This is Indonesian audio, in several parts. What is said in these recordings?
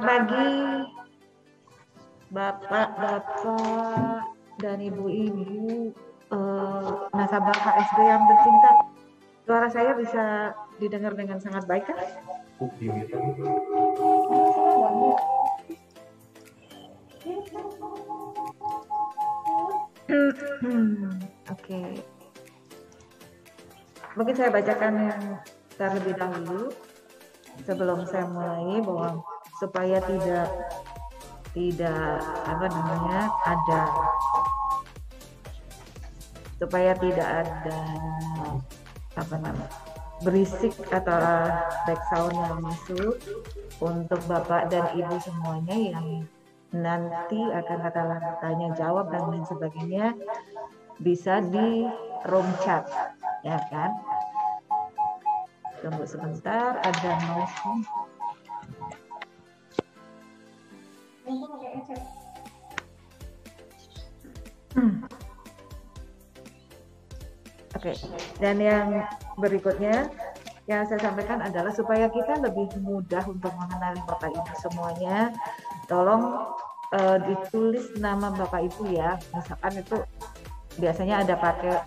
pagi Bapak-bapak dan Ibu-ibu eh, nasabah HSB yang tercinta. Suara saya bisa didengar dengan sangat baik kan? Oke. Okay. Mungkin saya bacakan yang terlebih dahulu sebelum saya mulai bahwa supaya tidak tidak apa namanya ada supaya tidak ada apa namanya berisik atau ah, background yang masuk untuk bapak dan ibu semuanya yang nanti akan kata tanya jawab dan lain sebagainya bisa di room chat ya kan tunggu sebentar ada noise Hmm. Oke, okay. dan yang berikutnya yang saya sampaikan adalah supaya kita lebih mudah untuk mengenali Bapak Ibu semuanya, tolong uh, ditulis nama Bapak Ibu ya. Misalkan itu biasanya ada pakai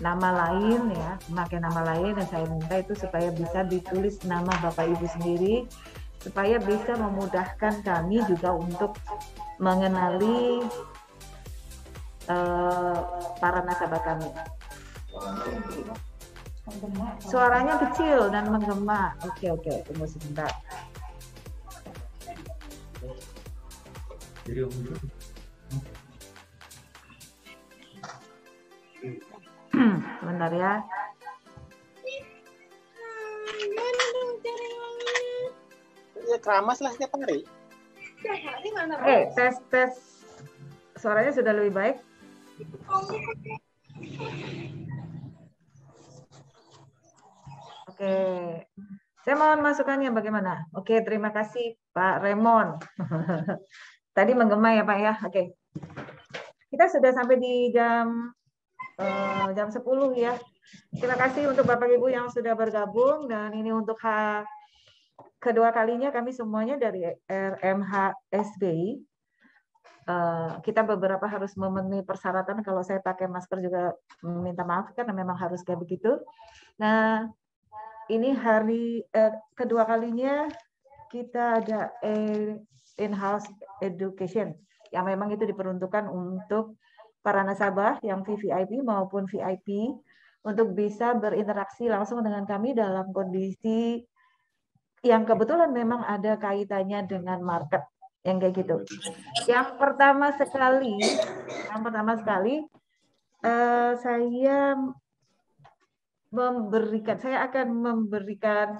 nama lain ya, pakai nama lain dan saya minta itu supaya bisa ditulis nama Bapak Ibu sendiri supaya bisa memudahkan kami juga untuk mengenali uh, para nasabah kami. Suaranya kecil dan menggema. Oke oke, tunggu sebentar. Sebentar hmm, ya ya keramas lah setiap hari. Eh, tes tes suaranya sudah lebih baik. Oke, saya mohon masukannya bagaimana? Oke, terima kasih Pak Remon. Tadi menggema ya Pak ya. Oke, kita sudah sampai di jam uh, jam 10 ya. Terima kasih untuk Bapak Ibu yang sudah bergabung dan ini untuk H kedua kalinya kami semuanya dari RMH SBI. Eh, kita beberapa harus memenuhi persyaratan. Kalau saya pakai masker juga minta maaf karena memang harus kayak begitu. Nah, ini hari eh, kedua kalinya kita ada in-house education yang memang itu diperuntukkan untuk para nasabah yang VVIP maupun VIP untuk bisa berinteraksi langsung dengan kami dalam kondisi yang kebetulan memang ada kaitannya dengan market yang kayak gitu. Yang pertama sekali, yang pertama sekali eh, saya memberikan, saya akan memberikan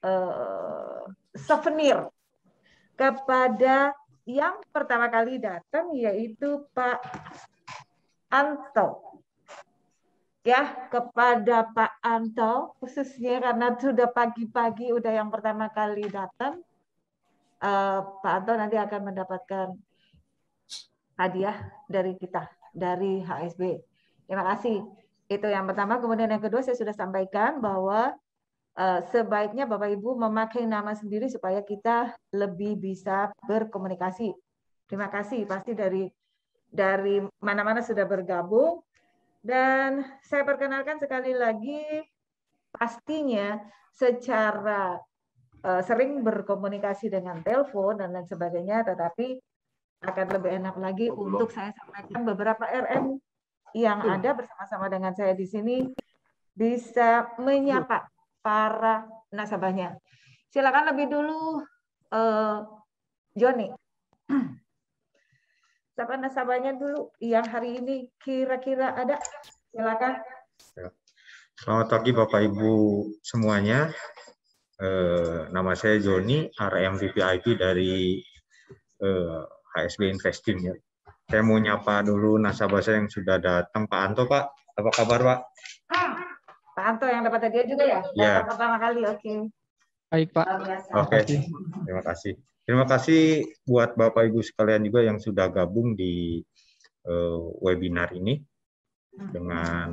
eh, souvenir kepada yang pertama kali datang yaitu Pak Anto ya kepada Pak Anto khususnya karena sudah pagi-pagi udah yang pertama kali datang uh, Pak Anto nanti akan mendapatkan hadiah dari kita dari HSB. Terima kasih. Itu yang pertama. Kemudian yang kedua saya sudah sampaikan bahwa uh, sebaiknya Bapak Ibu memakai nama sendiri supaya kita lebih bisa berkomunikasi. Terima kasih pasti dari dari mana-mana sudah bergabung dan saya perkenalkan sekali lagi, pastinya secara uh, sering berkomunikasi dengan telepon dan lain sebagainya, tetapi akan lebih enak lagi oh, untuk saya sampaikan beberapa RM yang oh. ada bersama-sama dengan saya di sini bisa menyapa iya. para nasabahnya. Silakan lebih dulu, uh, Joni. siapa nasabahnya dulu yang hari ini kira-kira ada. Silakan. Ya. Selamat pagi Bapak Ibu semuanya. Eh, nama saya Joni, RM VIP dari eh, HSB investing ya. Saya mau nyapa dulu nasabah saya yang sudah datang, Pak Anto Pak. Apa kabar Pak? Pak Anto yang dapat hadiah juga ya? Ya. Pertama kali, oke. Okay. Baik Pak. Oke, okay. terima kasih. Terima kasih buat Bapak Ibu sekalian juga yang sudah gabung di uh, webinar ini dengan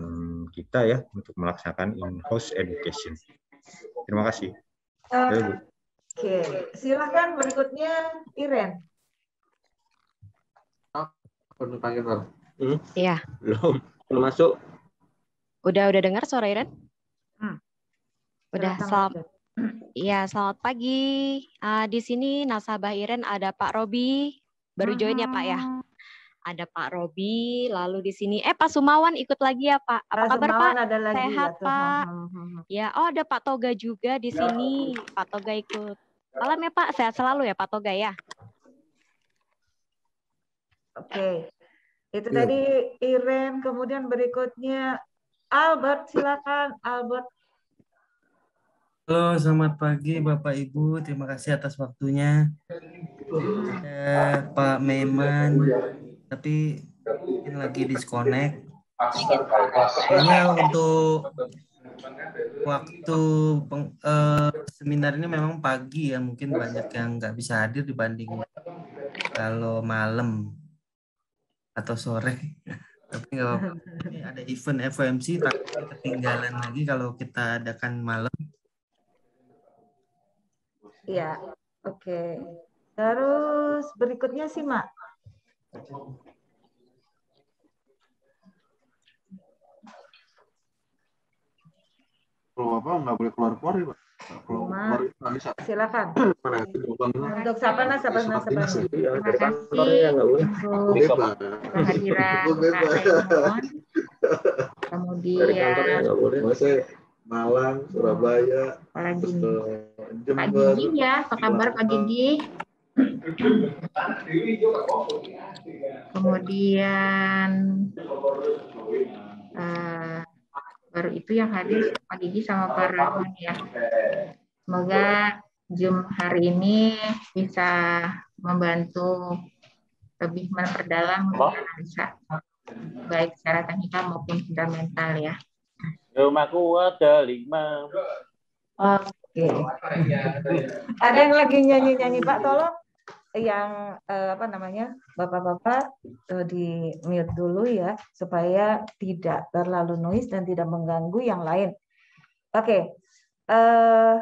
kita ya untuk melaksanakan in-house education. Terima kasih. Oke, okay. silahkan berikutnya Iren. Perlu dipanggil Pak. Hmm? Iya. Belum. Belum masuk. Udah udah dengar suara Iren? Hmm. Udah, selamat. Ya selamat pagi. Uh, di sini nasabah Iren ada Pak Robi, baru Aha. join ya Pak ya. Ada Pak Robi, lalu di sini eh Pak Sumawan ikut lagi ya Pak. Apa Pak kabar Sumawan Pak? Ada lagi, Sehat ya, Pak. Hmm, hmm, hmm. Ya, oh ada Pak Toga juga di ya. sini. Pak Toga ikut. Malam ya Pak, sehat selalu ya Pak Toga ya. Oke. Okay. Itu ya. tadi Iren, kemudian berikutnya Albert silakan Albert Halo, selamat pagi Bapak Ibu. Terima kasih atas waktunya. Ada Pak Meman, tapi ini lagi disconnect. Ini untuk waktu peng, eh, seminar ini memang pagi ya, mungkin banyak yang nggak bisa hadir dibanding kalau malam atau sore. Tapi nggak apa-apa. ada event FOMC, tapi ketinggalan lagi kalau kita adakan malam Iya, oke. Okay. Terus berikutnya sih, Mak. Kalau apa nggak boleh keluar keluar ya, Pak. Kalau keluar nggak bisa. Silakan. Mana Siapa lubang? Iya, untuk Sapana, Sapana, Sapana. Terima kasih. Terima kasih. Terima kasih. Terima kasih. Terima kasih. Malang, iya. Surabaya, Apalagi. Jember. Pak ya, apa kabar Pak Gigi? Kemudian uh, baru itu yang hadir Pak Gigi sama Pak Rahman ya. Semoga Zoom hari ini bisa membantu lebih memperdalam analisa baik secara teknikal maupun fundamental ya. Rumahku ada lima. Oke. Ah. Okay. Iya. ada yang lagi nyanyi-nyanyi Pak, tolong yang eh, apa namanya bapak-bapak eh, di mute dulu ya supaya tidak terlalu noise dan tidak mengganggu yang lain. Oke, okay. eh,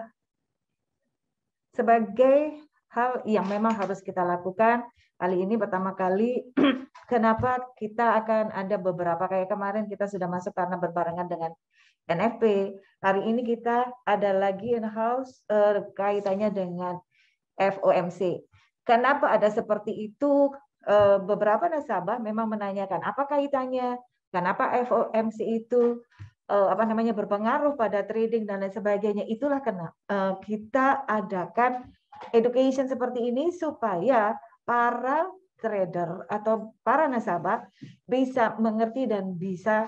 sebagai hal yang memang harus kita lakukan kali ini pertama kali kenapa kita akan ada beberapa kayak kemarin kita sudah masuk karena berbarengan dengan NFP. Hari ini kita ada lagi in-house eh, kaitannya dengan FOMC. Kenapa ada seperti itu? Eh, beberapa nasabah memang menanyakan apa kaitannya, kenapa FOMC itu eh, apa namanya berpengaruh pada trading dan lain sebagainya. Itulah kenapa eh, kita adakan education seperti ini supaya para trader atau para nasabah bisa mengerti dan bisa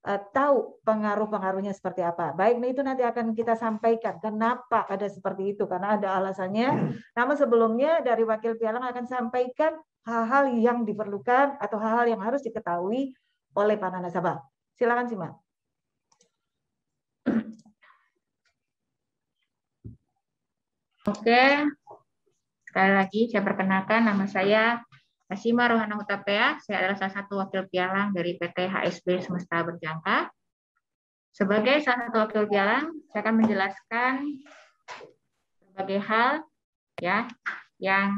Eh, tahu pengaruh-pengaruhnya seperti apa. Baik, nah itu nanti akan kita sampaikan kenapa ada seperti itu karena ada alasannya. Namun sebelumnya dari Wakil Pialang akan sampaikan hal-hal yang diperlukan atau hal-hal yang harus diketahui oleh para nasabah. Silakan simak. Oke, sekali lagi saya perkenalkan nama saya Hasima Rohana Hutapea, saya adalah salah satu wakil pialang dari PT HSB Semesta Berjangka. Sebagai salah satu wakil pialang, saya akan menjelaskan berbagai hal ya yang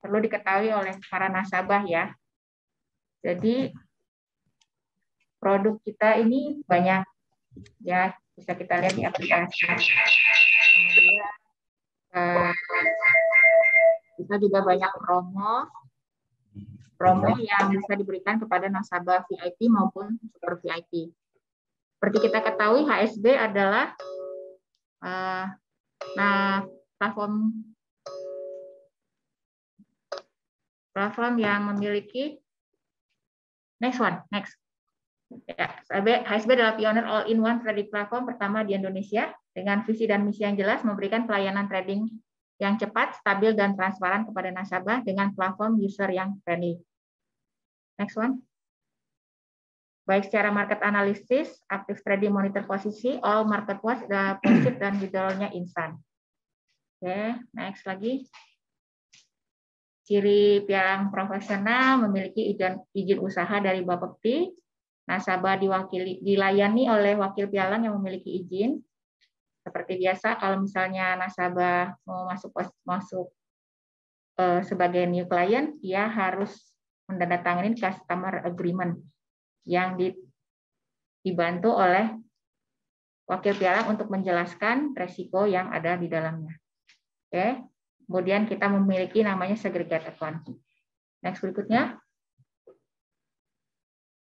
perlu diketahui oleh para nasabah ya. Jadi produk kita ini banyak ya bisa kita lihat di aplikasi. Kemudian eh, kita juga banyak promo promo yang bisa diberikan kepada nasabah VIP maupun super VIP. Seperti kita ketahui HSB adalah uh, nah platform platform yang memiliki next one next ya HSB, adalah pioner all-in-one trading platform pertama di Indonesia dengan visi dan misi yang jelas memberikan pelayanan trading yang cepat, stabil, dan transparan kepada nasabah dengan platform user yang friendly. Next one. Baik secara market analisis, active trading monitor posisi, all market watch, profit, dan withdrawal-nya instan. Oke, okay, next lagi ciri yang profesional memiliki izin, izin usaha dari Bapepti, nasabah diwakili dilayani oleh wakil pialang yang memiliki izin, seperti biasa, kalau misalnya nasabah mau masuk masuk eh, sebagai new client, dia harus mendatangin customer agreement yang dibantu oleh wakil pialang untuk menjelaskan resiko yang ada di dalamnya. Oke. Kemudian kita memiliki namanya segregate account. Next berikutnya.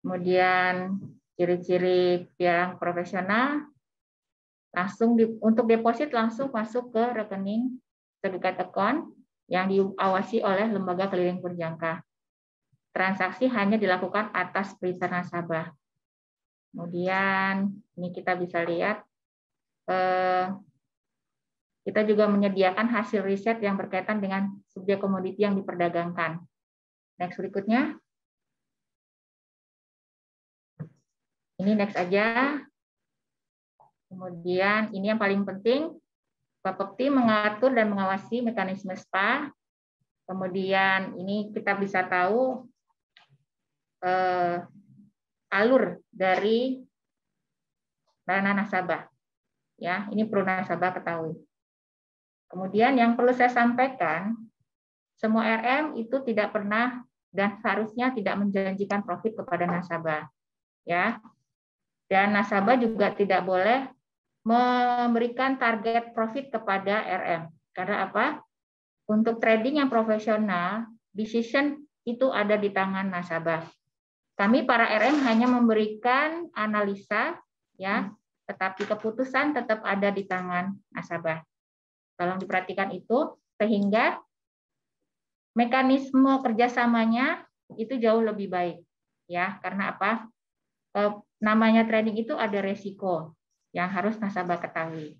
Kemudian ciri-ciri pialang profesional, langsung di, untuk deposit langsung masuk ke rekening terdekat tekon yang diawasi oleh lembaga keliling berjangka. Transaksi hanya dilakukan atas perintah nasabah. Kemudian ini kita bisa lihat eh, kita juga menyediakan hasil riset yang berkaitan dengan subjek komoditi yang diperdagangkan. Next berikutnya. Ini next aja. Kemudian ini yang paling penting, Bapepti mengatur dan mengawasi mekanisme SPA. Kemudian ini kita bisa tahu eh, alur dari dana nasabah. Ya, ini perlu nasabah ketahui. Kemudian yang perlu saya sampaikan, semua RM itu tidak pernah dan seharusnya tidak menjanjikan profit kepada nasabah. Ya. Dan nasabah juga tidak boleh memberikan target profit kepada RM. Karena apa? Untuk trading yang profesional, decision itu ada di tangan nasabah. Kami para RM hanya memberikan analisa ya, hmm. tetapi keputusan tetap ada di tangan nasabah. Kalau diperhatikan itu sehingga mekanisme kerjasamanya itu jauh lebih baik ya karena apa eh, namanya trading itu ada resiko yang harus nasabah ketahui.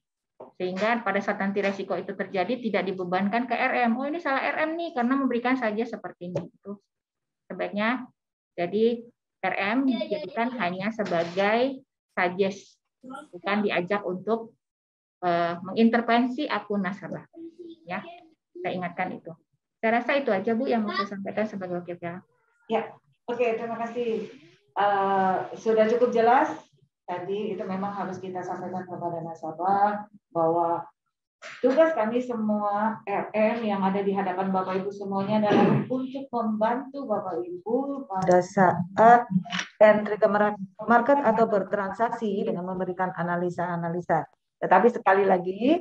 Sehingga pada saat nanti resiko itu terjadi tidak dibebankan ke RM. Oh ini salah RM nih karena memberikan saja seperti ini. Itu sebaiknya jadi RM iya, iya, dijadikan iya. hanya sebagai suggest, bukan diajak untuk uh, mengintervensi akun nasabah. Ya, saya ingatkan itu. Saya rasa itu aja Bu yang mau saya sampaikan sebagai wakil Ya, oke okay, terima kasih. Uh, sudah cukup jelas tadi itu memang harus kita sampaikan kepada nasabah bahwa tugas kami semua RM yang ada di hadapan Bapak Ibu semuanya adalah untuk membantu Bapak Ibu pada saat entry ke market atau bertransaksi dengan memberikan analisa-analisa. Tetapi sekali lagi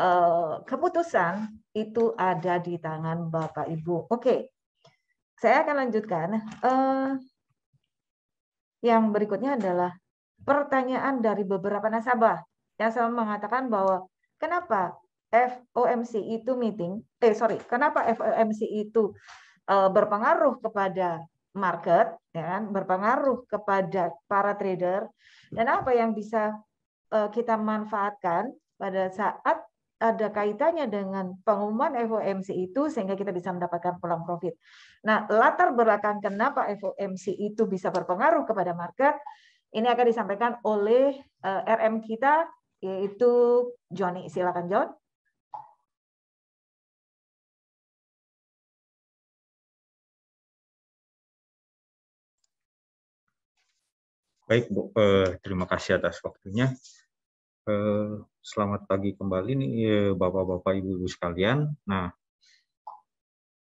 eh, keputusan itu ada di tangan Bapak Ibu. Oke, saya akan lanjutkan. Eh, yang berikutnya adalah pertanyaan dari beberapa nasabah yang sama mengatakan bahwa kenapa FOMC itu meeting, eh sorry, kenapa FOMC itu eh, berpengaruh kepada market, ya kan, berpengaruh kepada para trader, dan apa yang bisa eh, kita manfaatkan pada saat ada kaitannya dengan pengumuman FOMC itu sehingga kita bisa mendapatkan peluang profit. Nah, latar belakang kenapa FOMC itu bisa berpengaruh kepada market ini akan disampaikan oleh eh, RM kita, yaitu Johnny. Silakan, John. Baik, Bu, eh, terima kasih atas waktunya. Eh, selamat pagi kembali nih eh, Bapak-bapak, Ibu-ibu sekalian. Nah,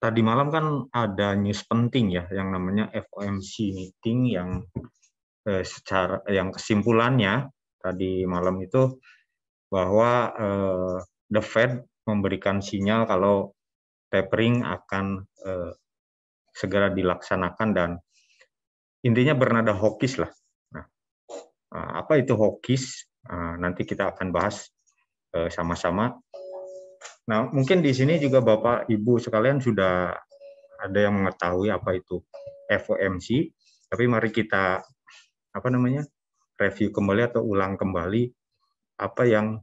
tadi malam kan ada news penting ya yang namanya FOMC meeting yang eh, secara yang kesimpulannya tadi malam itu bahwa eh, the Fed memberikan sinyal kalau tapering akan eh, segera dilaksanakan dan intinya bernada hokis lah. Nah, eh, apa itu hawkish? Eh, nanti kita akan bahas eh, sama-sama. Nah, mungkin di sini juga Bapak Ibu sekalian sudah ada yang mengetahui apa itu FOMC, tapi mari kita apa namanya review kembali atau ulang kembali apa yang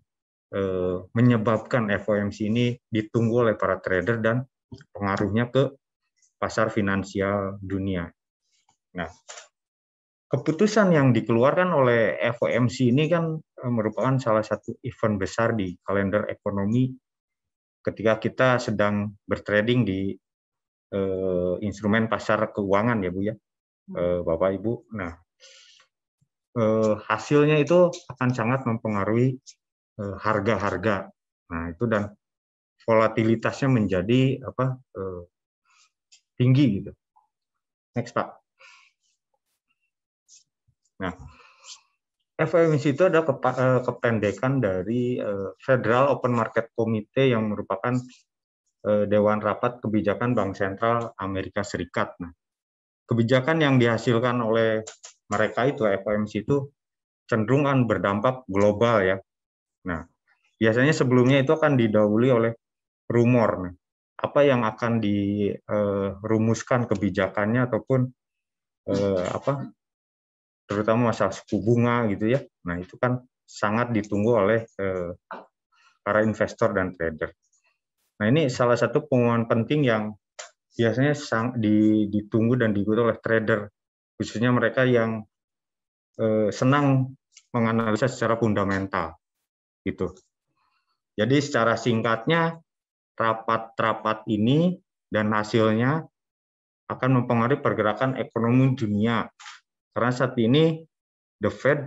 eh, menyebabkan FOMC ini ditunggu oleh para trader dan pengaruhnya ke pasar finansial dunia. Nah, keputusan yang dikeluarkan oleh FOMC ini kan eh, merupakan salah satu event besar di kalender ekonomi ketika kita sedang bertrading di eh, instrumen pasar keuangan ya Bu ya. Hmm. Eh, Bapak Ibu. Nah, eh, hasilnya itu akan sangat mempengaruhi eh, harga-harga. Nah, itu dan volatilitasnya menjadi apa eh, tinggi gitu. Next, Pak. Nah, FOMC itu ada eh, kependekan dari eh, Federal Open Market Committee yang merupakan eh, Dewan Rapat Kebijakan Bank Sentral Amerika Serikat. Nah, kebijakan yang dihasilkan oleh mereka itu FOMC itu cenderung kan berdampak global ya. Nah, biasanya sebelumnya itu akan didahului oleh rumor. Nah, apa yang akan dirumuskan eh, kebijakannya ataupun eh, apa terutama masalah suku bunga gitu ya. Nah, itu kan sangat ditunggu oleh eh, para investor dan trader. Nah, ini salah satu pengumuman penting yang biasanya sang, ditunggu dan diikuti oleh trader khususnya mereka yang eh, senang menganalisa secara fundamental gitu. Jadi secara singkatnya rapat-rapat ini dan hasilnya akan mempengaruhi pergerakan ekonomi dunia. Karena saat ini The Fed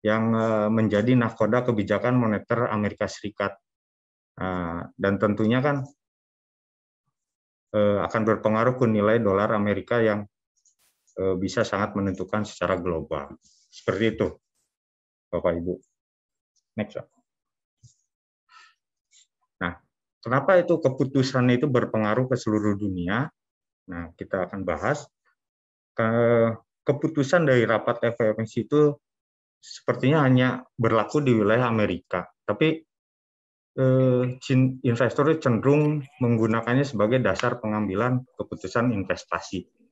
yang eh, menjadi nahkoda kebijakan moneter Amerika Serikat. Nah, dan tentunya kan eh, akan berpengaruh ke nilai dolar Amerika yang Eh, bisa sangat menentukan secara global. Seperti itu, Bapak Ibu. Next. Nah, kenapa itu keputusan itu berpengaruh ke seluruh dunia? Nah, kita akan bahas. Keputusan dari rapat FOMC itu sepertinya hanya berlaku di wilayah Amerika, tapi eh, investor cenderung menggunakannya sebagai dasar pengambilan keputusan investasi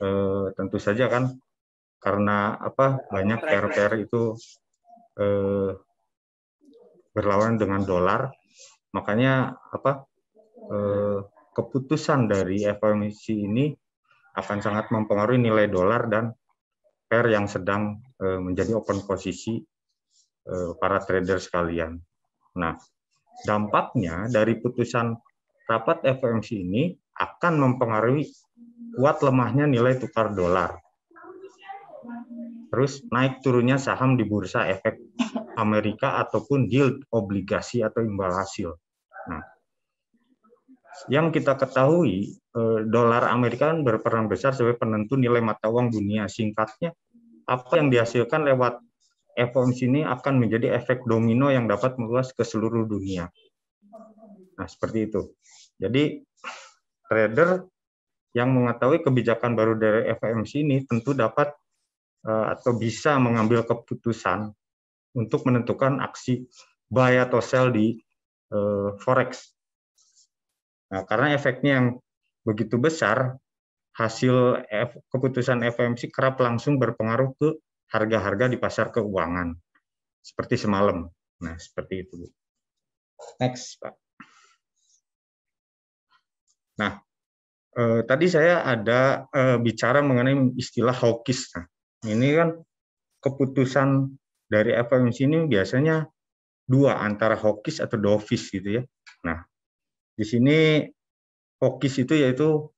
eh, tentu saja kan karena apa banyak PR-PR itu eh, berlawanan dengan dolar, makanya apa eh, keputusan dari FOMC ini akan sangat mempengaruhi nilai dolar dan pair yang sedang eh, menjadi open posisi eh, para trader sekalian. Nah, dampaknya dari putusan rapat FOMC ini akan mempengaruhi kuat lemahnya nilai tukar dolar. Terus naik turunnya saham di bursa efek Amerika ataupun yield obligasi atau imbal hasil. Nah, yang kita ketahui eh, dolar Amerika kan berperan besar sebagai penentu nilai mata uang dunia. Singkatnya, apa yang dihasilkan lewat FOMC ini akan menjadi efek domino yang dapat meluas ke seluruh dunia. Nah, seperti itu. Jadi trader yang mengetahui kebijakan baru dari FMC ini tentu dapat eh, atau bisa mengambil keputusan untuk menentukan aksi buy atau sell di eh, forex. Nah, karena efeknya yang begitu besar, hasil keputusan FMC kerap langsung berpengaruh ke harga-harga di pasar keuangan, seperti semalam. Nah, seperti itu. Next, Pak. Nah, eh, tadi saya ada eh, bicara mengenai istilah hawkish. Nah, ini kan keputusan dari FOMC ini biasanya dua antara hawkish atau dovish gitu ya. Nah, di sini hawkish itu yaitu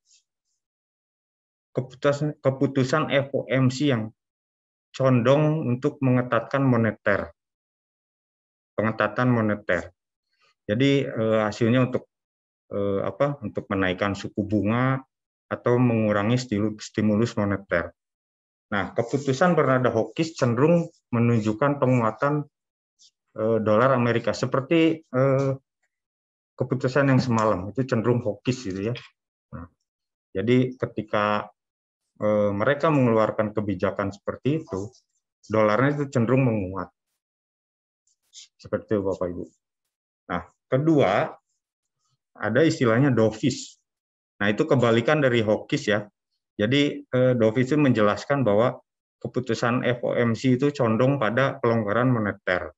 keputusan keputusan FOMC yang condong untuk mengetatkan moneter. Pengetatan moneter. Jadi eh, hasilnya untuk eh, apa untuk menaikkan suku bunga atau mengurangi stimulus moneter. Nah, keputusan bernada Hawkins cenderung menunjukkan penguatan eh, dolar Amerika seperti eh, keputusan yang semalam itu cenderung hawkish gitu ya. Nah, jadi ketika eh, mereka mengeluarkan kebijakan seperti itu, dolarnya itu cenderung menguat. Seperti itu Bapak Ibu. Nah, kedua, ada istilahnya dovis. Nah, itu kebalikan dari hokis ya. Jadi eh, dovis itu menjelaskan bahwa keputusan FOMC itu condong pada pelonggaran moneter.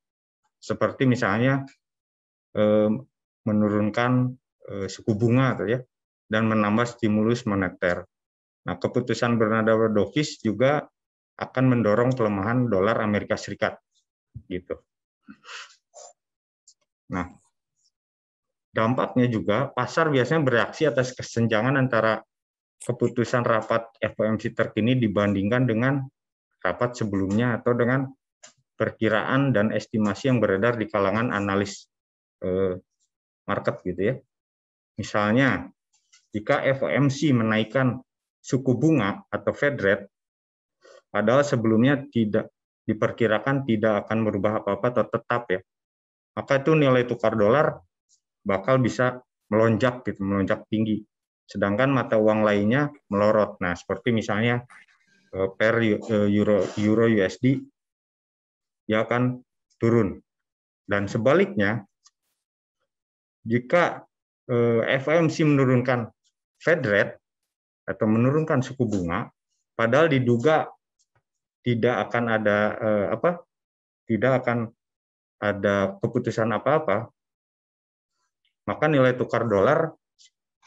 Seperti misalnya eh, menurunkan eh, suku bunga atau ya dan menambah stimulus moneter. Nah, keputusan bernada dovis juga akan mendorong pelemahan dolar Amerika Serikat gitu. Nah, Dampaknya juga pasar biasanya bereaksi atas kesenjangan antara keputusan rapat FOMC terkini dibandingkan dengan rapat sebelumnya atau dengan perkiraan dan estimasi yang beredar di kalangan analis eh, market gitu ya. Misalnya, jika FOMC menaikkan suku bunga atau Fed rate padahal sebelumnya tidak diperkirakan tidak akan merubah apa-apa atau tetap ya. Maka itu nilai tukar dolar bakal bisa melonjak gitu, melonjak tinggi. Sedangkan mata uang lainnya melorot. Nah, seperti misalnya eh, per eh, euro euro USD ya akan turun. Dan sebaliknya jika eh, FOMC menurunkan Fed rate atau menurunkan suku bunga padahal diduga tidak akan ada apa tidak akan ada keputusan apa-apa maka nilai tukar dolar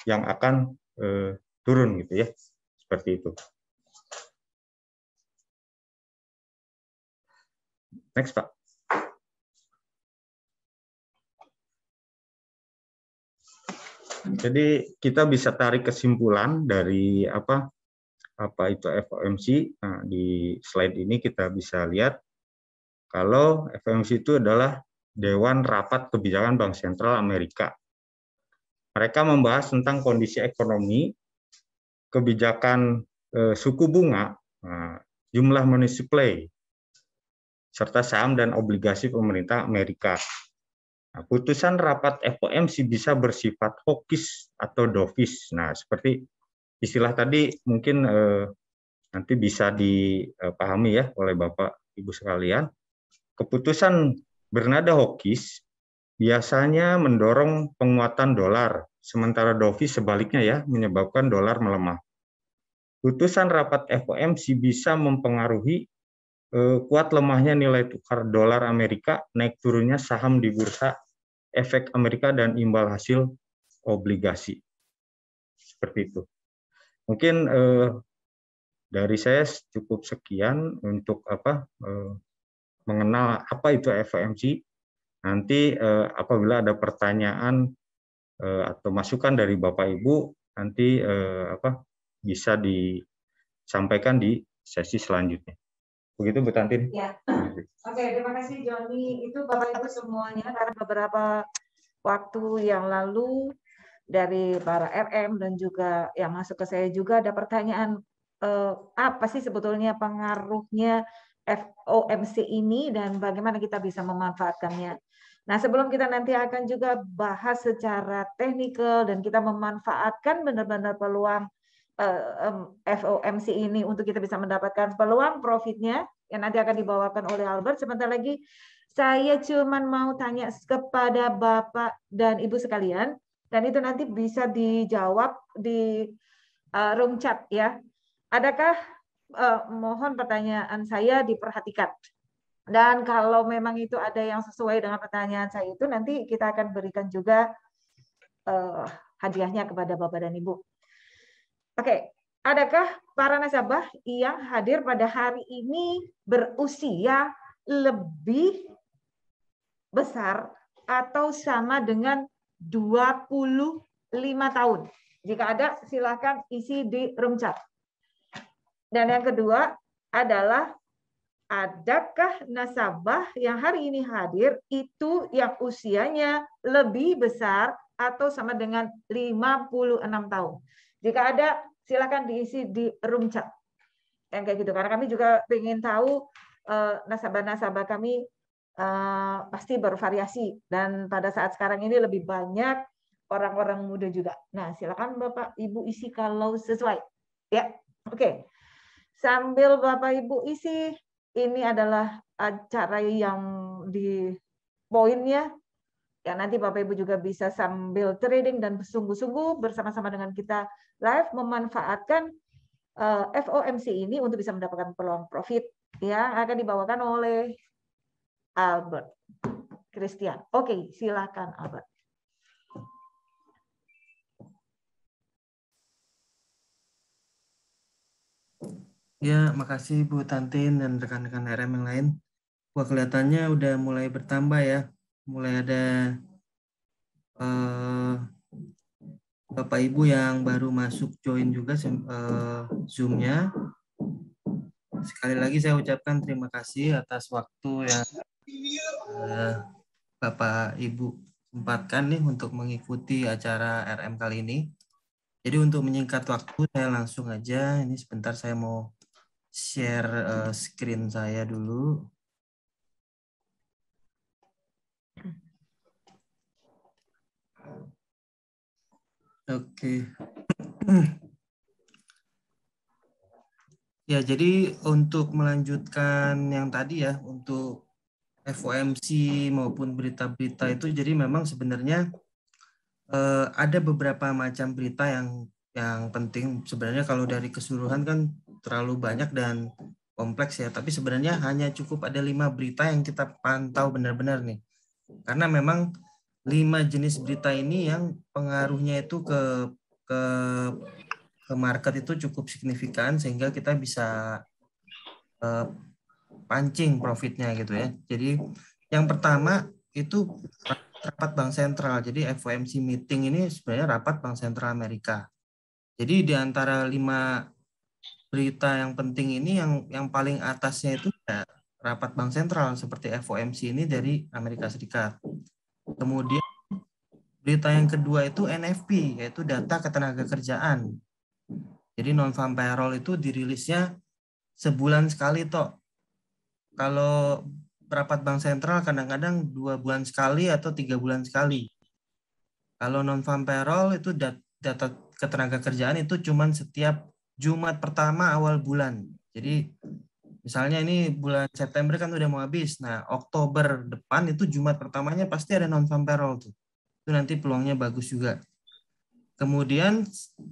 yang akan eh, turun gitu ya. Seperti itu. Next, Pak. Jadi kita bisa tarik kesimpulan dari apa apa itu FOMC. Nah, di slide ini kita bisa lihat kalau FOMC itu adalah Dewan Rapat Kebijakan Bank Sentral Amerika mereka membahas tentang kondisi ekonomi, kebijakan eh, suku bunga, nah, jumlah money supply, serta saham dan obligasi pemerintah Amerika. Nah, putusan rapat FOMC bisa bersifat hokis atau dovis. Nah, seperti istilah tadi mungkin eh, nanti bisa dipahami ya oleh Bapak Ibu sekalian. Keputusan bernada hokis biasanya mendorong penguatan dolar, sementara dovi sebaliknya ya menyebabkan dolar melemah. Putusan rapat FOMC bisa mempengaruhi eh, kuat lemahnya nilai tukar dolar Amerika, naik turunnya saham di bursa efek Amerika dan imbal hasil obligasi. Seperti itu. Mungkin eh, dari saya cukup sekian untuk apa eh, mengenal apa itu FOMC Nanti eh, apabila ada pertanyaan eh, atau masukan dari Bapak Ibu, nanti eh, apa bisa disampaikan di sesi selanjutnya. Begitu Bu Tantin. Ya. Oke, okay, terima kasih Joni. Itu Bapak Ibu semuanya karena beberapa waktu yang lalu dari para RM dan juga yang masuk ke saya juga ada pertanyaan eh, apa sih sebetulnya pengaruhnya FOMC ini dan bagaimana kita bisa memanfaatkannya. Nah, sebelum kita nanti akan juga bahas secara teknikal dan kita memanfaatkan benar-benar peluang FOMC eh, eh, ini untuk kita bisa mendapatkan peluang profitnya yang nanti akan dibawakan oleh Albert. Sebentar lagi saya cuma mau tanya kepada Bapak dan Ibu sekalian dan itu nanti bisa dijawab di eh, room chat ya. Adakah mohon pertanyaan saya diperhatikan? Dan kalau memang itu ada yang sesuai dengan pertanyaan saya itu, nanti kita akan berikan juga uh, hadiahnya kepada Bapak dan Ibu. Oke, okay. adakah para nasabah yang hadir pada hari ini berusia lebih besar atau sama dengan 25 tahun? Jika ada, silakan isi di room chat. Dan yang kedua adalah adakah nasabah yang hari ini hadir itu yang usianya lebih besar atau sama dengan 56 tahun. Jika ada, silakan diisi di room chat. Yang kayak gitu. Karena kami juga ingin tahu eh, nasabah-nasabah kami eh, pasti bervariasi. Dan pada saat sekarang ini lebih banyak orang-orang muda juga. Nah, silakan Bapak Ibu isi kalau sesuai. Ya, oke. Okay. Sambil Bapak Ibu isi, ini adalah acara yang di poinnya ya nanti Bapak Ibu juga bisa sambil trading dan sungguh-sungguh bersama-sama dengan kita live memanfaatkan eh, FOMC ini untuk bisa mendapatkan peluang profit yang akan dibawakan oleh Albert Christian. Oke, silakan Albert. Ya, makasih Bu Tantin dan rekan-rekan RM yang lain. Wah, kelihatannya udah mulai bertambah ya. Mulai ada eh, Bapak Ibu yang baru masuk join juga eh, Zoom-nya. Sekali lagi saya ucapkan terima kasih atas waktu yang eh, Bapak Ibu sempatkan nih untuk mengikuti acara RM kali ini. Jadi untuk menyingkat waktu saya langsung aja ini sebentar saya mau share eh, screen saya dulu. Oke. Okay. ya, jadi untuk melanjutkan yang tadi ya, untuk FOMC maupun berita-berita itu jadi memang sebenarnya eh, ada beberapa macam berita yang yang penting sebenarnya kalau dari keseluruhan kan terlalu banyak dan kompleks ya, tapi sebenarnya hanya cukup ada lima berita yang kita pantau benar-benar nih. Karena memang lima jenis berita ini yang pengaruhnya itu ke ke ke market itu cukup signifikan sehingga kita bisa uh, pancing profitnya gitu ya. Jadi yang pertama itu rapat bank sentral. Jadi FOMC meeting ini sebenarnya rapat bank sentral Amerika. Jadi di antara lima berita yang penting ini yang yang paling atasnya itu ya, rapat bank sentral seperti FOMC ini dari Amerika Serikat. Kemudian berita yang kedua itu NFP yaitu data ketenaga kerjaan. Jadi non farm payroll itu dirilisnya sebulan sekali toh. Kalau rapat bank sentral kadang-kadang dua bulan sekali atau tiga bulan sekali. Kalau non farm payroll itu data ketenaga kerjaan itu cuman setiap Jumat pertama awal bulan. Jadi misalnya ini bulan September kan udah mau habis. Nah, Oktober depan itu Jumat pertamanya pasti ada non farm payroll tuh. Itu nanti peluangnya bagus juga. Kemudian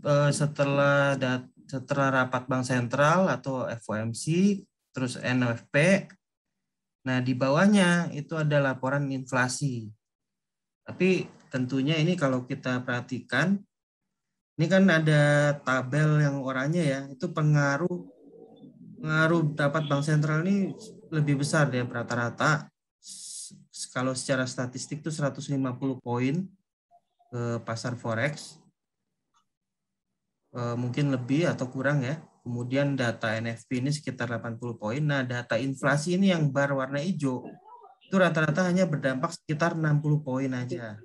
eh, setelah dat setelah rapat bank sentral atau FOMC, terus NFP. Nah, di bawahnya itu ada laporan inflasi. Tapi tentunya ini kalau kita perhatikan ini kan ada tabel yang oranye ya, itu pengaruh pengaruh dapat bank sentral ini lebih besar deh rata-rata. Kalau secara statistik itu 150 poin ke pasar forex. E, mungkin lebih atau kurang ya. Kemudian data NFP ini sekitar 80 poin. Nah, data inflasi ini yang bar warna hijau itu rata-rata hanya berdampak sekitar 60 poin aja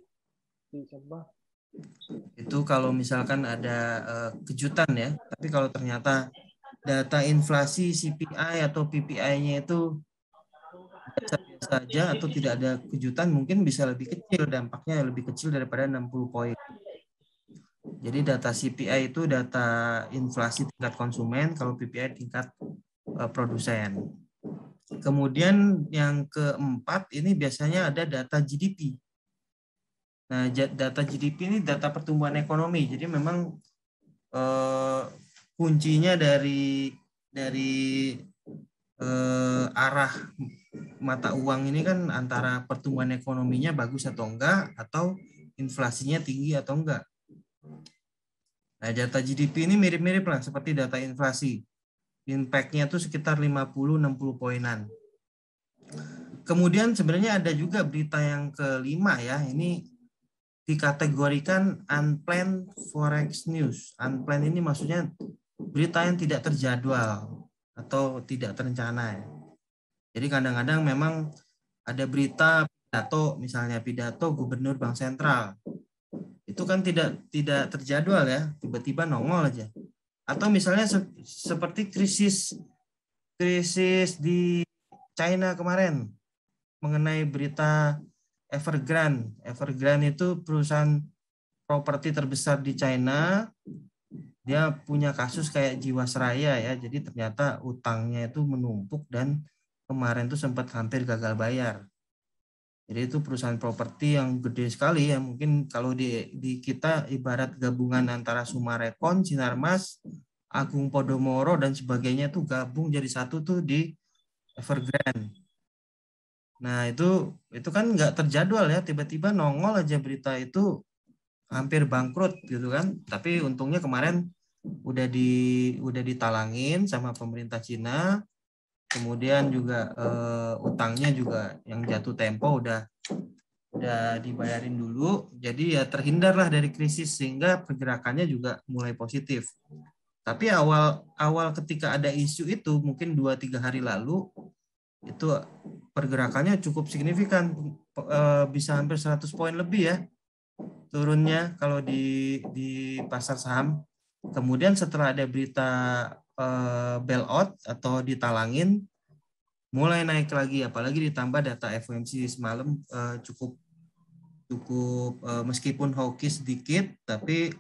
itu kalau misalkan ada uh, kejutan ya tapi kalau ternyata data inflasi CPI atau PPI-nya itu saja atau tidak ada kejutan mungkin bisa lebih kecil dampaknya lebih kecil daripada 60 poin. Jadi data CPI itu data inflasi tingkat konsumen, kalau PPI tingkat uh, produsen. Kemudian yang keempat ini biasanya ada data GDP. Nah, data GDP ini data pertumbuhan ekonomi. Jadi memang eh, kuncinya dari dari eh, arah mata uang ini kan antara pertumbuhan ekonominya bagus atau enggak atau inflasinya tinggi atau enggak. Nah, data GDP ini mirip-mirip lah seperti data inflasi. Impact-nya itu sekitar 50-60 poinan. Kemudian sebenarnya ada juga berita yang kelima ya, ini dikategorikan unplanned forex news. Unplanned ini maksudnya berita yang tidak terjadwal atau tidak terencana. Jadi kadang-kadang memang ada berita pidato, misalnya pidato gubernur bank sentral. Itu kan tidak tidak terjadwal ya, tiba-tiba nongol aja. Atau misalnya se seperti krisis krisis di China kemarin mengenai berita Evergrande. Evergrande itu perusahaan properti terbesar di China. Dia punya kasus kayak Jiwasraya ya. Jadi ternyata utangnya itu menumpuk dan kemarin itu sempat hampir gagal bayar. Jadi itu perusahaan properti yang gede sekali ya. Mungkin kalau di, di kita ibarat gabungan antara Sumarekon, Sinarmas, Agung Podomoro dan sebagainya itu gabung jadi satu tuh di Evergrande Nah itu itu kan nggak terjadwal ya tiba-tiba nongol aja berita itu hampir bangkrut gitu kan. Tapi untungnya kemarin udah di udah ditalangin sama pemerintah Cina. Kemudian juga uh, utangnya juga yang jatuh tempo udah udah dibayarin dulu. Jadi ya terhindarlah dari krisis sehingga pergerakannya juga mulai positif. Tapi awal awal ketika ada isu itu mungkin 2 tiga hari lalu itu pergerakannya cukup signifikan eh, bisa hampir 100 poin lebih ya turunnya kalau di di pasar saham kemudian setelah ada berita eh, bailout atau ditalangin mulai naik lagi apalagi ditambah data FOMC semalam eh, cukup cukup meskipun hawkish sedikit tapi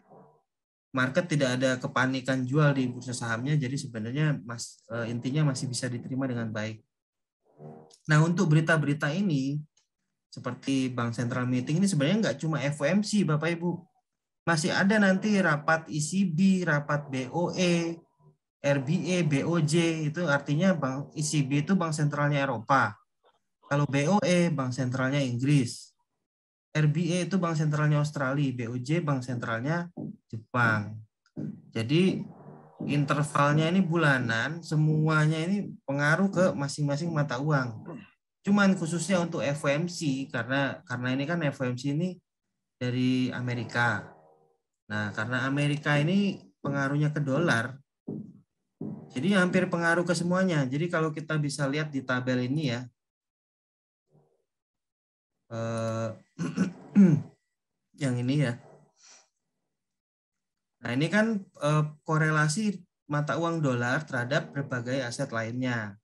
market tidak ada kepanikan jual di bursa sahamnya jadi sebenarnya mas intinya masih bisa diterima dengan baik Nah, untuk berita-berita ini, seperti Bank Sentral Meeting ini sebenarnya nggak cuma FOMC, Bapak Ibu. Masih ada nanti rapat ECB, rapat BOE, RBA, BOJ, itu artinya Bank ECB itu Bank Sentralnya Eropa. Kalau BOE, Bank Sentralnya Inggris. RBA itu Bank Sentralnya Australia, BOJ, Bank Sentralnya Jepang. Jadi intervalnya ini bulanan, semuanya ini pengaruh ke masing-masing mata uang. Cuman khususnya untuk FOMC karena karena ini kan FOMC ini dari Amerika. Nah, karena Amerika ini pengaruhnya ke dolar. Jadi hampir pengaruh ke semuanya. Jadi kalau kita bisa lihat di tabel ini ya. Eh, yang ini ya Nah, ini kan eh, korelasi mata uang dolar terhadap berbagai aset lainnya.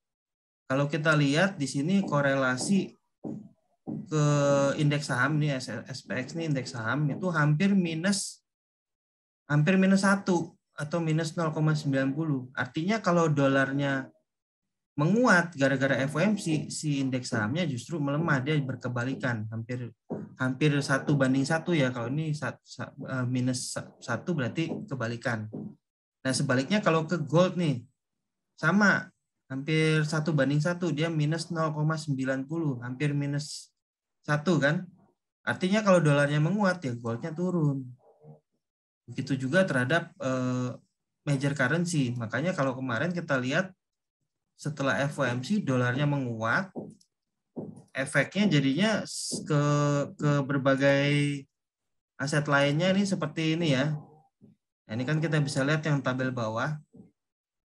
Kalau kita lihat di sini korelasi ke indeks saham ini SPX ini indeks saham itu hampir minus hampir minus satu atau minus 0,90. Artinya kalau dolarnya menguat gara-gara FOMC si indeks sahamnya justru melemah dia berkebalikan hampir hampir satu banding satu ya kalau ini eh, minus satu berarti kebalikan nah sebaliknya kalau ke gold nih sama hampir satu banding satu dia minus 0,90 hampir minus satu kan artinya kalau dolarnya menguat ya goldnya turun begitu juga terhadap eh, major currency makanya kalau kemarin kita lihat setelah FOMC dolarnya menguat efeknya jadinya ke ke berbagai aset lainnya ini seperti ini ya. Nah, ini kan kita bisa lihat yang tabel bawah.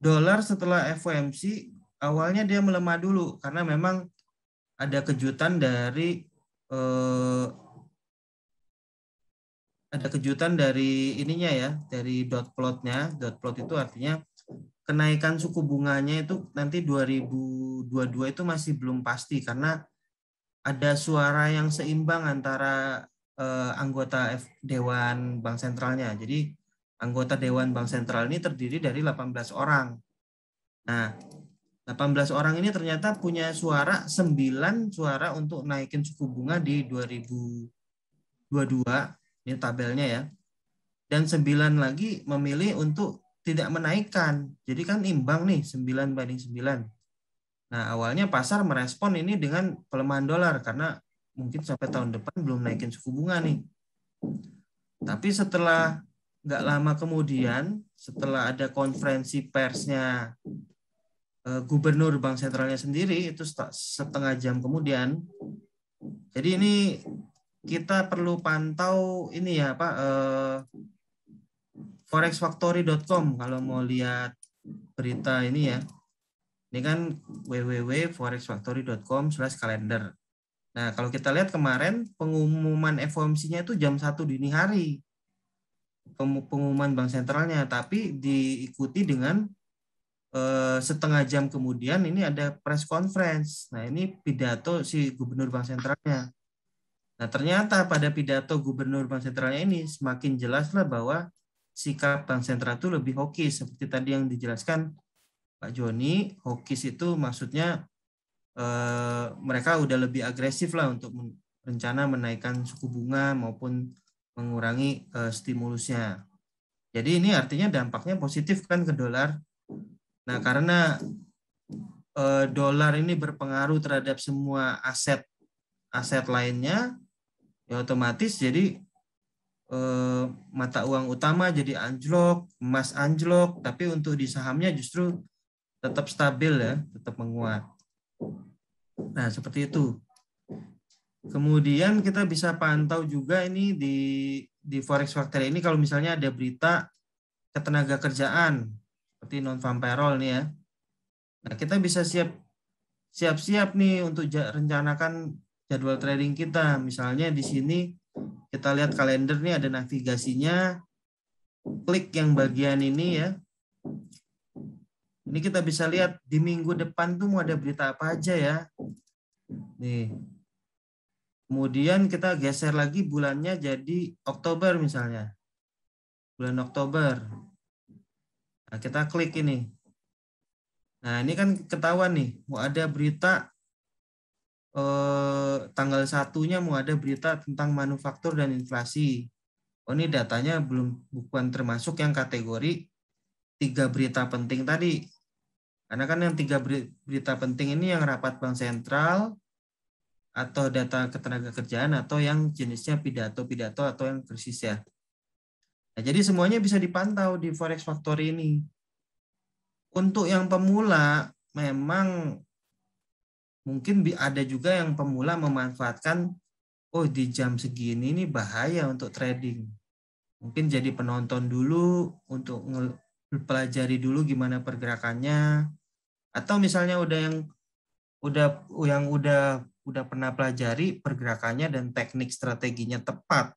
Dolar setelah FOMC awalnya dia melemah dulu karena memang ada kejutan dari eh, ada kejutan dari ininya ya, dari dot plotnya. Dot plot itu artinya kenaikan suku bunganya itu nanti 2022 itu masih belum pasti karena ada suara yang seimbang antara eh, anggota F, Dewan Bank Sentralnya. Jadi anggota Dewan Bank Sentral ini terdiri dari 18 orang. Nah, 18 orang ini ternyata punya suara 9 suara untuk naikin suku bunga di 2022. Ini tabelnya ya. Dan 9 lagi memilih untuk tidak menaikkan. Jadi kan imbang nih 9 banding 9. Nah, awalnya pasar merespon ini dengan pelemahan dolar karena mungkin sampai tahun depan belum naikin suku bunga nih. Tapi setelah nggak lama kemudian, setelah ada konferensi persnya eh, gubernur bank sentralnya sendiri itu setengah jam kemudian. Jadi ini kita perlu pantau ini ya Pak eh, forexfactory.com kalau mau lihat berita ini ya ini kan www.forexfactory.com slash kalender. Nah, kalau kita lihat kemarin pengumuman FOMC-nya itu jam 1 dini hari. Pengumuman bank sentralnya, tapi diikuti dengan eh, setengah jam kemudian ini ada press conference. Nah, ini pidato si gubernur bank sentralnya. Nah, ternyata pada pidato gubernur bank sentralnya ini semakin jelaslah bahwa sikap bank sentral itu lebih hoki seperti tadi yang dijelaskan Pak Joni, hokis itu maksudnya eh, mereka udah lebih agresif lah untuk rencana menaikkan suku bunga maupun mengurangi eh, stimulusnya. Jadi ini artinya dampaknya positif kan ke dolar. Nah karena eh, dolar ini berpengaruh terhadap semua aset aset lainnya, ya otomatis jadi eh, mata uang utama jadi anjlok, emas anjlok, tapi untuk di sahamnya justru tetap stabil ya, tetap menguat. Nah, seperti itu. Kemudian kita bisa pantau juga ini di di forex factory ini kalau misalnya ada berita ketenaga kerjaan seperti non farm payroll nih ya. Nah, kita bisa siap siap-siap nih untuk rencanakan jadwal trading kita. Misalnya di sini kita lihat kalender nih ada navigasinya. Klik yang bagian ini ya. Ini kita bisa lihat di minggu depan tuh mau ada berita apa aja ya. Nih. Kemudian kita geser lagi bulannya jadi Oktober misalnya. Bulan Oktober. Nah, kita klik ini. Nah, ini kan ketahuan nih, mau ada berita eh, tanggal satunya mau ada berita tentang manufaktur dan inflasi. Oh, ini datanya belum bukan termasuk yang kategori tiga berita penting tadi. Karena kan yang tiga berita penting ini yang rapat bank sentral atau data ketenaga kerjaan atau yang jenisnya pidato-pidato atau yang krisis ya. Nah, jadi semuanya bisa dipantau di Forex Factory ini. Untuk yang pemula memang mungkin ada juga yang pemula memanfaatkan oh di jam segini ini bahaya untuk trading. Mungkin jadi penonton dulu untuk pelajari dulu gimana pergerakannya atau misalnya udah yang udah yang udah udah pernah pelajari pergerakannya dan teknik strateginya tepat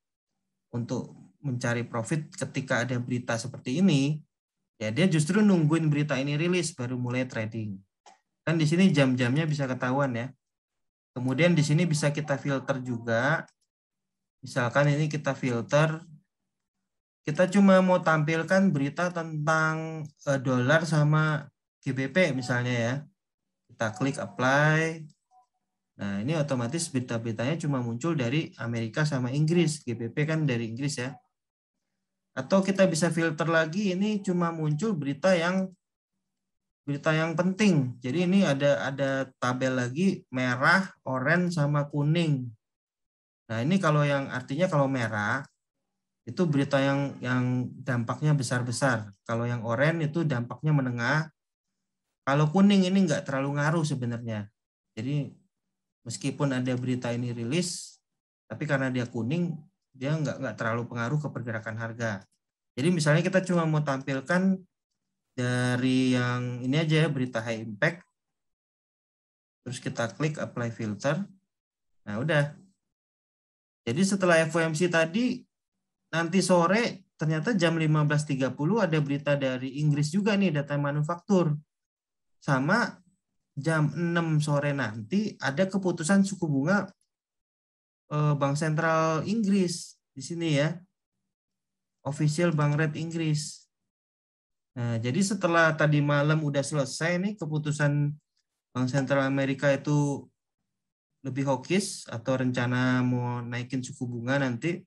untuk mencari profit ketika ada berita seperti ini ya dia justru nungguin berita ini rilis baru mulai trading kan di sini jam-jamnya bisa ketahuan ya kemudian di sini bisa kita filter juga misalkan ini kita filter kita cuma mau tampilkan berita tentang uh, dolar sama GBP misalnya ya. Kita klik apply. Nah, ini otomatis berita-beritanya cuma muncul dari Amerika sama Inggris. GBP kan dari Inggris ya. Atau kita bisa filter lagi ini cuma muncul berita yang berita yang penting. Jadi ini ada ada tabel lagi merah, oranye sama kuning. Nah, ini kalau yang artinya kalau merah itu berita yang yang dampaknya besar-besar. Kalau yang oranye itu dampaknya menengah. Kalau kuning ini nggak terlalu ngaruh sebenarnya. Jadi meskipun ada berita ini rilis, tapi karena dia kuning, dia nggak nggak terlalu pengaruh ke pergerakan harga. Jadi misalnya kita cuma mau tampilkan dari yang ini aja ya berita high impact, terus kita klik apply filter, nah udah. Jadi setelah FOMC tadi Nanti sore ternyata jam 15.30 ada berita dari Inggris juga nih data manufaktur. Sama jam 6 sore nanti ada keputusan suku bunga eh, Bank Sentral Inggris di sini ya. Official Bank Rate Inggris. Nah, jadi setelah tadi malam udah selesai nih keputusan Bank Sentral Amerika itu lebih hokis atau rencana mau naikin suku bunga nanti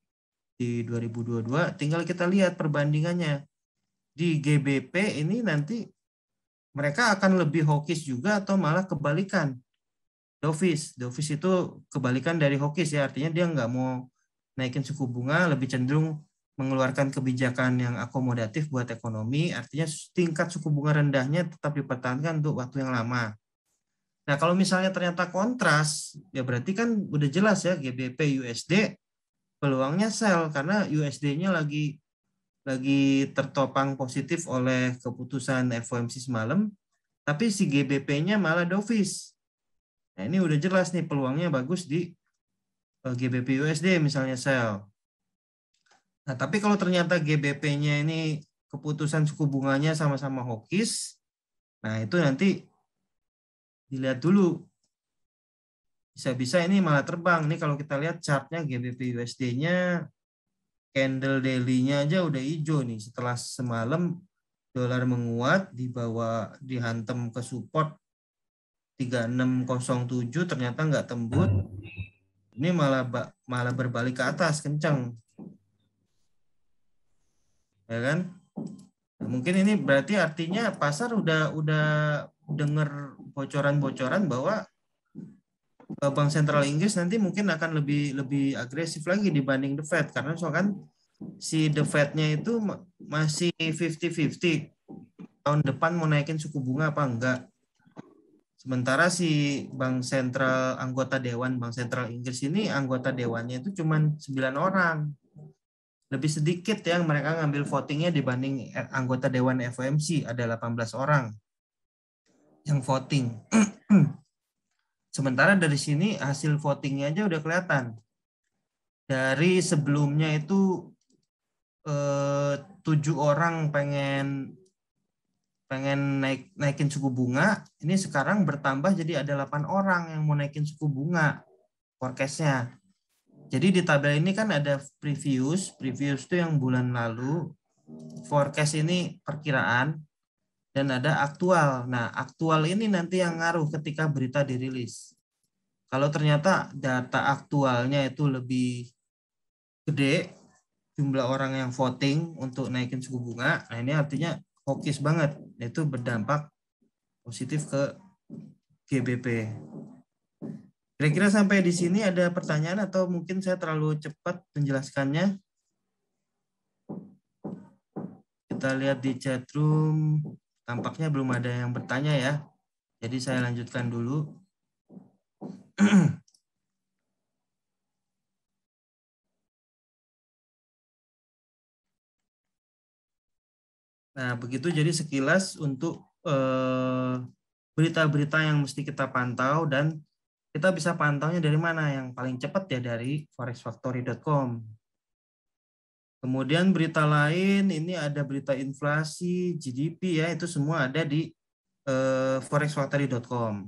di 2022 tinggal kita lihat perbandingannya di GBP ini nanti mereka akan lebih hokis juga atau malah kebalikan dovish dovish itu kebalikan dari hokis ya artinya dia nggak mau naikin suku bunga lebih cenderung mengeluarkan kebijakan yang akomodatif buat ekonomi artinya tingkat suku bunga rendahnya tetap dipertahankan untuk waktu yang lama Nah, kalau misalnya ternyata kontras, ya berarti kan udah jelas ya GBP USD peluangnya sell karena USD-nya lagi lagi tertopang positif oleh keputusan FOMC semalam, tapi si GBP-nya malah dovish. Nah, ini udah jelas nih peluangnya bagus di eh, GBP USD misalnya sell. Nah, tapi kalau ternyata GBP-nya ini keputusan suku bunganya sama-sama hokis, nah itu nanti dilihat dulu bisa-bisa ini malah terbang nih kalau kita lihat chartnya GBP USD-nya candle daily-nya aja udah hijau nih setelah semalam dolar menguat dibawa dihantam ke support 3607 ternyata nggak tembus ini malah malah berbalik ke atas kencang ya kan nah, mungkin ini berarti artinya pasar udah udah dengar bocoran-bocoran bahwa Eh, bank sentral Inggris nanti mungkin akan lebih lebih agresif lagi dibanding the Fed karena soal kan si the Fed-nya itu masih 50-50 tahun depan mau naikin suku bunga apa enggak. Sementara si bank sentral anggota dewan bank sentral Inggris ini anggota dewannya itu cuma 9 orang. Lebih sedikit yang mereka ngambil votingnya dibanding eh, anggota dewan FOMC ada 18 orang yang voting. Sementara dari sini hasil votingnya aja udah kelihatan. Dari sebelumnya itu eh, tujuh orang pengen pengen naik naikin suku bunga, ini sekarang bertambah jadi ada delapan orang yang mau naikin suku bunga forecastnya. Jadi di tabel ini kan ada previous, previous itu yang bulan lalu, forecast ini perkiraan, dan ada aktual. Nah, aktual ini nanti yang ngaruh ketika berita dirilis. Kalau ternyata data aktualnya itu lebih gede jumlah orang yang voting untuk naikin suku bunga, nah ini artinya hokis banget. Itu berdampak positif ke GBP. Kira-kira sampai di sini ada pertanyaan atau mungkin saya terlalu cepat menjelaskannya? Kita lihat di chat room. Tampaknya belum ada yang bertanya ya. Jadi saya lanjutkan dulu. Nah, begitu jadi sekilas untuk eh, berita-berita yang mesti kita pantau dan kita bisa pantaunya dari mana? Yang paling cepat ya dari forexfactory.com. Kemudian berita lain ini ada berita inflasi, GDP ya itu semua ada di uh, eh, forexfactory.com.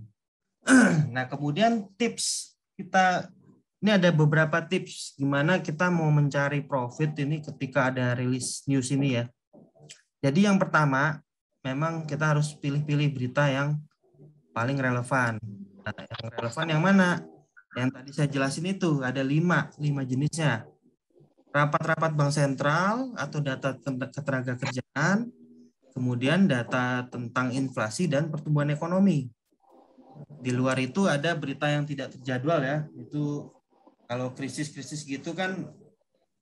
nah, kemudian tips kita ini ada beberapa tips gimana kita mau mencari profit ini ketika ada rilis news ini ya. Jadi yang pertama memang kita harus pilih-pilih berita yang paling relevan. Nah, yang relevan yang mana? Yang tadi saya jelasin itu ada lima, lima jenisnya rapat-rapat bank sentral atau data ketenaga kerjaan, kemudian data tentang inflasi dan pertumbuhan ekonomi. Di luar itu ada berita yang tidak terjadwal ya, itu kalau krisis-krisis gitu kan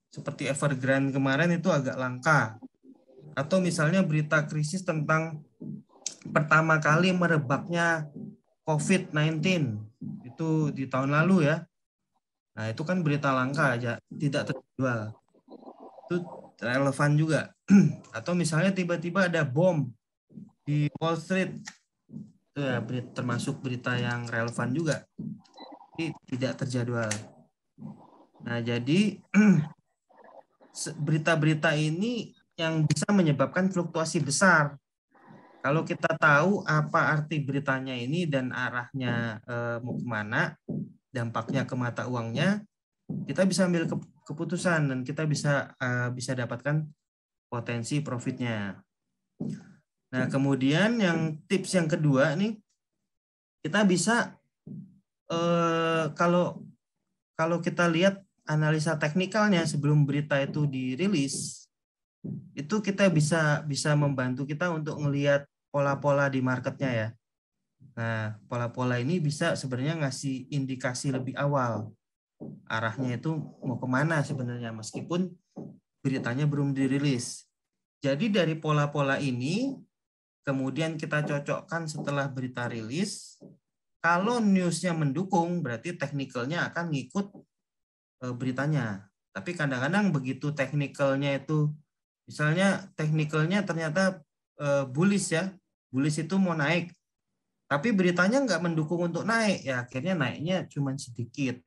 seperti Evergrande kemarin itu agak langka. Atau misalnya berita krisis tentang pertama kali merebaknya COVID-19 itu di tahun lalu ya Nah, itu kan berita langka aja, tidak terjual. Itu relevan juga. Atau misalnya tiba-tiba ada bom di Wall Street. Itu ya berita, termasuk berita yang relevan juga. Tapi tidak terjadwal. Nah, jadi berita-berita ini yang bisa menyebabkan fluktuasi besar. Kalau kita tahu apa arti beritanya ini dan arahnya eh, mau kemana, dampaknya ke mata uangnya, kita bisa ambil keputusan dan kita bisa uh, bisa dapatkan potensi profitnya. Nah, kemudian yang tips yang kedua nih, kita bisa uh, kalau kalau kita lihat analisa teknikalnya sebelum berita itu dirilis, itu kita bisa bisa membantu kita untuk melihat pola-pola di marketnya ya. Nah, pola-pola ini bisa sebenarnya ngasih indikasi lebih awal arahnya itu mau kemana sebenarnya meskipun beritanya belum dirilis. Jadi dari pola-pola ini kemudian kita cocokkan setelah berita rilis. Kalau newsnya mendukung berarti teknikalnya akan ngikut e, beritanya. Tapi kadang-kadang begitu teknikalnya itu misalnya teknikalnya ternyata e, bullish ya. Bullish itu mau naik tapi beritanya nggak mendukung untuk naik, ya akhirnya naiknya cuma sedikit.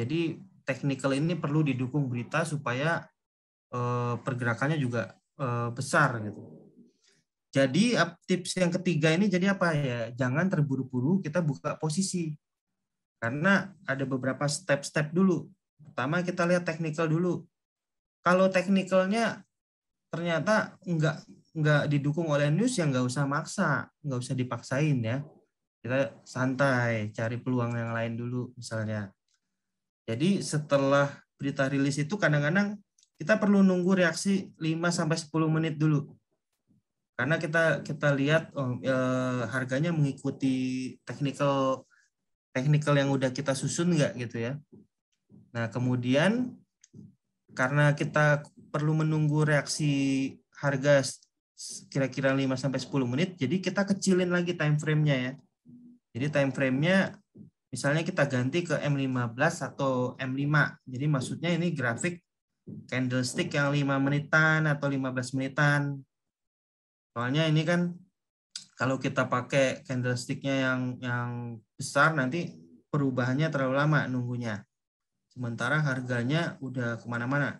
Jadi teknikal ini perlu didukung berita supaya eh, pergerakannya juga eh, besar gitu. Jadi tips yang ketiga ini jadi apa ya? Jangan terburu-buru kita buka posisi. Karena ada beberapa step-step dulu. Pertama kita lihat teknikal dulu. Kalau teknikalnya ternyata nggak nggak didukung oleh news yang nggak usah maksa, nggak usah dipaksain ya. Kita santai, cari peluang yang lain dulu misalnya. Jadi setelah berita rilis itu kadang-kadang kita perlu nunggu reaksi 5 sampai 10 menit dulu. Karena kita kita lihat oh, e, harganya mengikuti technical technical yang udah kita susun nggak gitu ya. Nah, kemudian karena kita perlu menunggu reaksi harga kira-kira 5 sampai 10 menit. Jadi kita kecilin lagi time frame-nya ya. Jadi time frame-nya misalnya kita ganti ke M15 atau M5. Jadi maksudnya ini grafik candlestick yang 5 menitan atau 15 menitan. Soalnya ini kan kalau kita pakai candlesticknya yang yang besar nanti perubahannya terlalu lama nunggunya. Sementara harganya udah kemana-mana.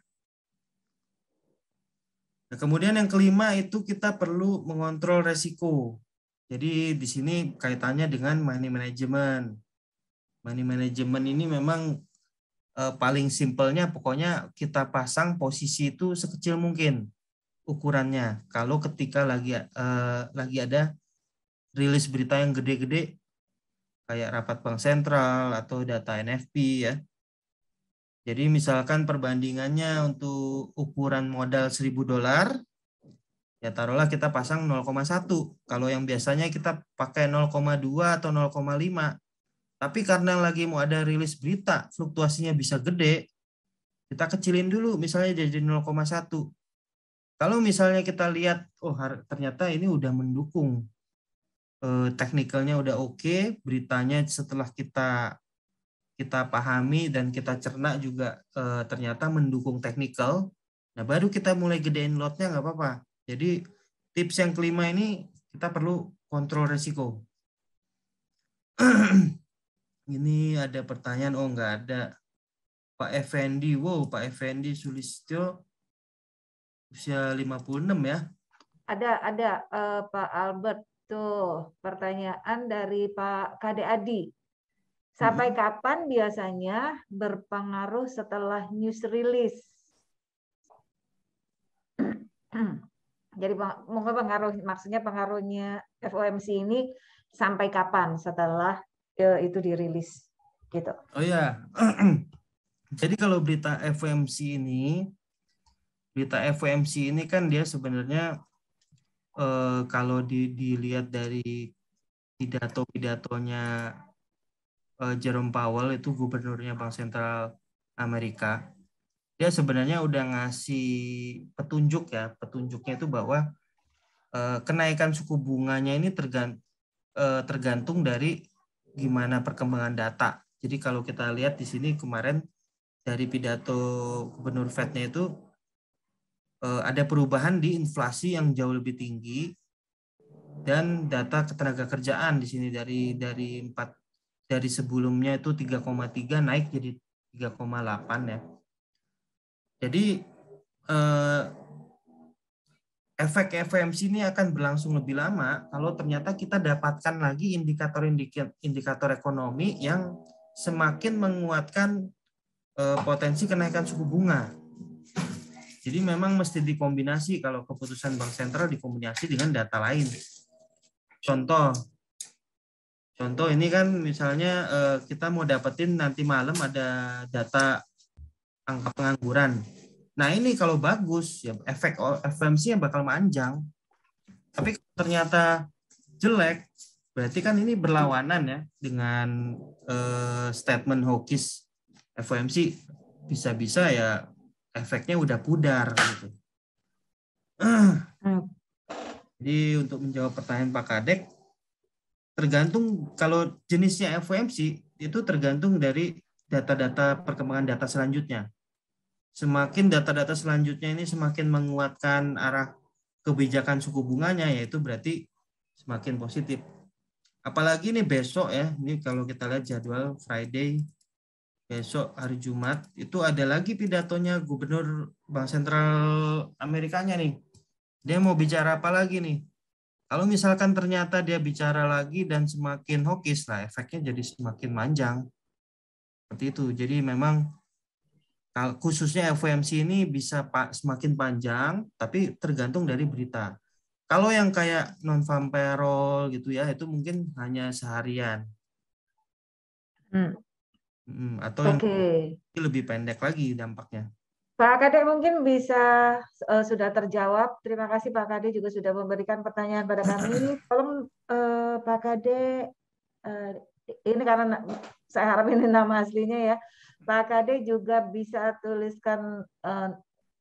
Nah, kemudian yang kelima itu kita perlu mengontrol resiko. Jadi di sini kaitannya dengan money management. Money management ini memang eh, paling simpelnya pokoknya kita pasang posisi itu sekecil mungkin ukurannya. Kalau ketika lagi eh, lagi ada rilis berita yang gede-gede kayak rapat bank sentral atau data NFP ya jadi misalkan perbandingannya untuk ukuran modal 1000 dolar, ya taruhlah kita pasang 0,1. Kalau yang biasanya kita pakai 0,2 atau 0,5. Tapi karena lagi mau ada rilis berita, fluktuasinya bisa gede, kita kecilin dulu misalnya jadi 0,1. Kalau misalnya kita lihat, oh ternyata ini udah mendukung, eh, teknikalnya udah oke, okay, beritanya setelah kita kita pahami dan kita cerna juga e, ternyata mendukung technical. Nah, baru kita mulai gedein lotnya nggak apa-apa. Jadi tips yang kelima ini kita perlu kontrol resiko. ini ada pertanyaan, oh nggak ada. Pak Effendi, wow Pak Effendi Sulistyo usia 56 ya. Ada, ada uh, Pak Albert tuh pertanyaan dari Pak Kade Adi. Sampai mm-hmm. kapan biasanya berpengaruh setelah news release? Jadi mungkin pengaruh maksudnya pengaruhnya FOMC ini sampai kapan setelah eh, itu dirilis gitu. Oh ya. Jadi kalau berita FOMC ini berita FOMC ini kan dia sebenarnya eh, kalau dilihat dari pidato-pidatonya uh, Jerome Powell itu gubernurnya Bank Sentral Amerika dia sebenarnya udah ngasih petunjuk ya petunjuknya itu bahwa uh, kenaikan suku bunganya ini tergant, uh, eh, tergantung dari gimana perkembangan data jadi kalau kita lihat di sini kemarin dari pidato gubernur Fed-nya itu uh, ada perubahan di inflasi yang jauh lebih tinggi dan data ketenaga kerjaan di sini dari dari empat dari sebelumnya itu 3,3 naik jadi 3,8 ya. Jadi eh, efek FMC ini akan berlangsung lebih lama kalau ternyata kita dapatkan lagi indikator-indikator ekonomi yang semakin menguatkan eh, potensi kenaikan suku bunga. Jadi memang mesti dikombinasi kalau keputusan bank sentral dikombinasi dengan data lain. Contoh Contoh ini kan misalnya eh, kita mau dapetin nanti malam ada data angka pengangguran. Nah ini kalau bagus ya efek FOMC yang bakal manjang. Tapi ternyata jelek, berarti kan ini berlawanan ya dengan eh, statement hokis FOMC bisa-bisa ya efeknya udah pudar gitu. Hmm. Jadi untuk menjawab pertanyaan Pak Kadek, tergantung kalau jenisnya FOMC itu tergantung dari data-data perkembangan data selanjutnya. Semakin data-data selanjutnya ini semakin menguatkan arah kebijakan suku bunganya yaitu berarti semakin positif. Apalagi ini besok ya, ini kalau kita lihat jadwal Friday besok hari Jumat itu ada lagi pidatonya Gubernur Bank Sentral Amerikanya nih. Dia mau bicara apa lagi nih? Kalau misalkan ternyata dia bicara lagi dan semakin hokis, lah, efeknya jadi semakin panjang, Seperti itu. Jadi memang khususnya FOMC ini bisa semakin panjang, tapi tergantung dari berita. Kalau yang kayak non farm payroll gitu ya, itu mungkin hanya seharian. Hmm. Hmm, atau okay. yang lebih pendek lagi dampaknya. Pak Kade mungkin bisa uh, sudah terjawab. Terima kasih Pak Kade juga sudah memberikan pertanyaan pada kami. Tolong uh, Pak Kade uh, ini karena saya harap ini nama aslinya ya. Pak Kade juga bisa tuliskan uh,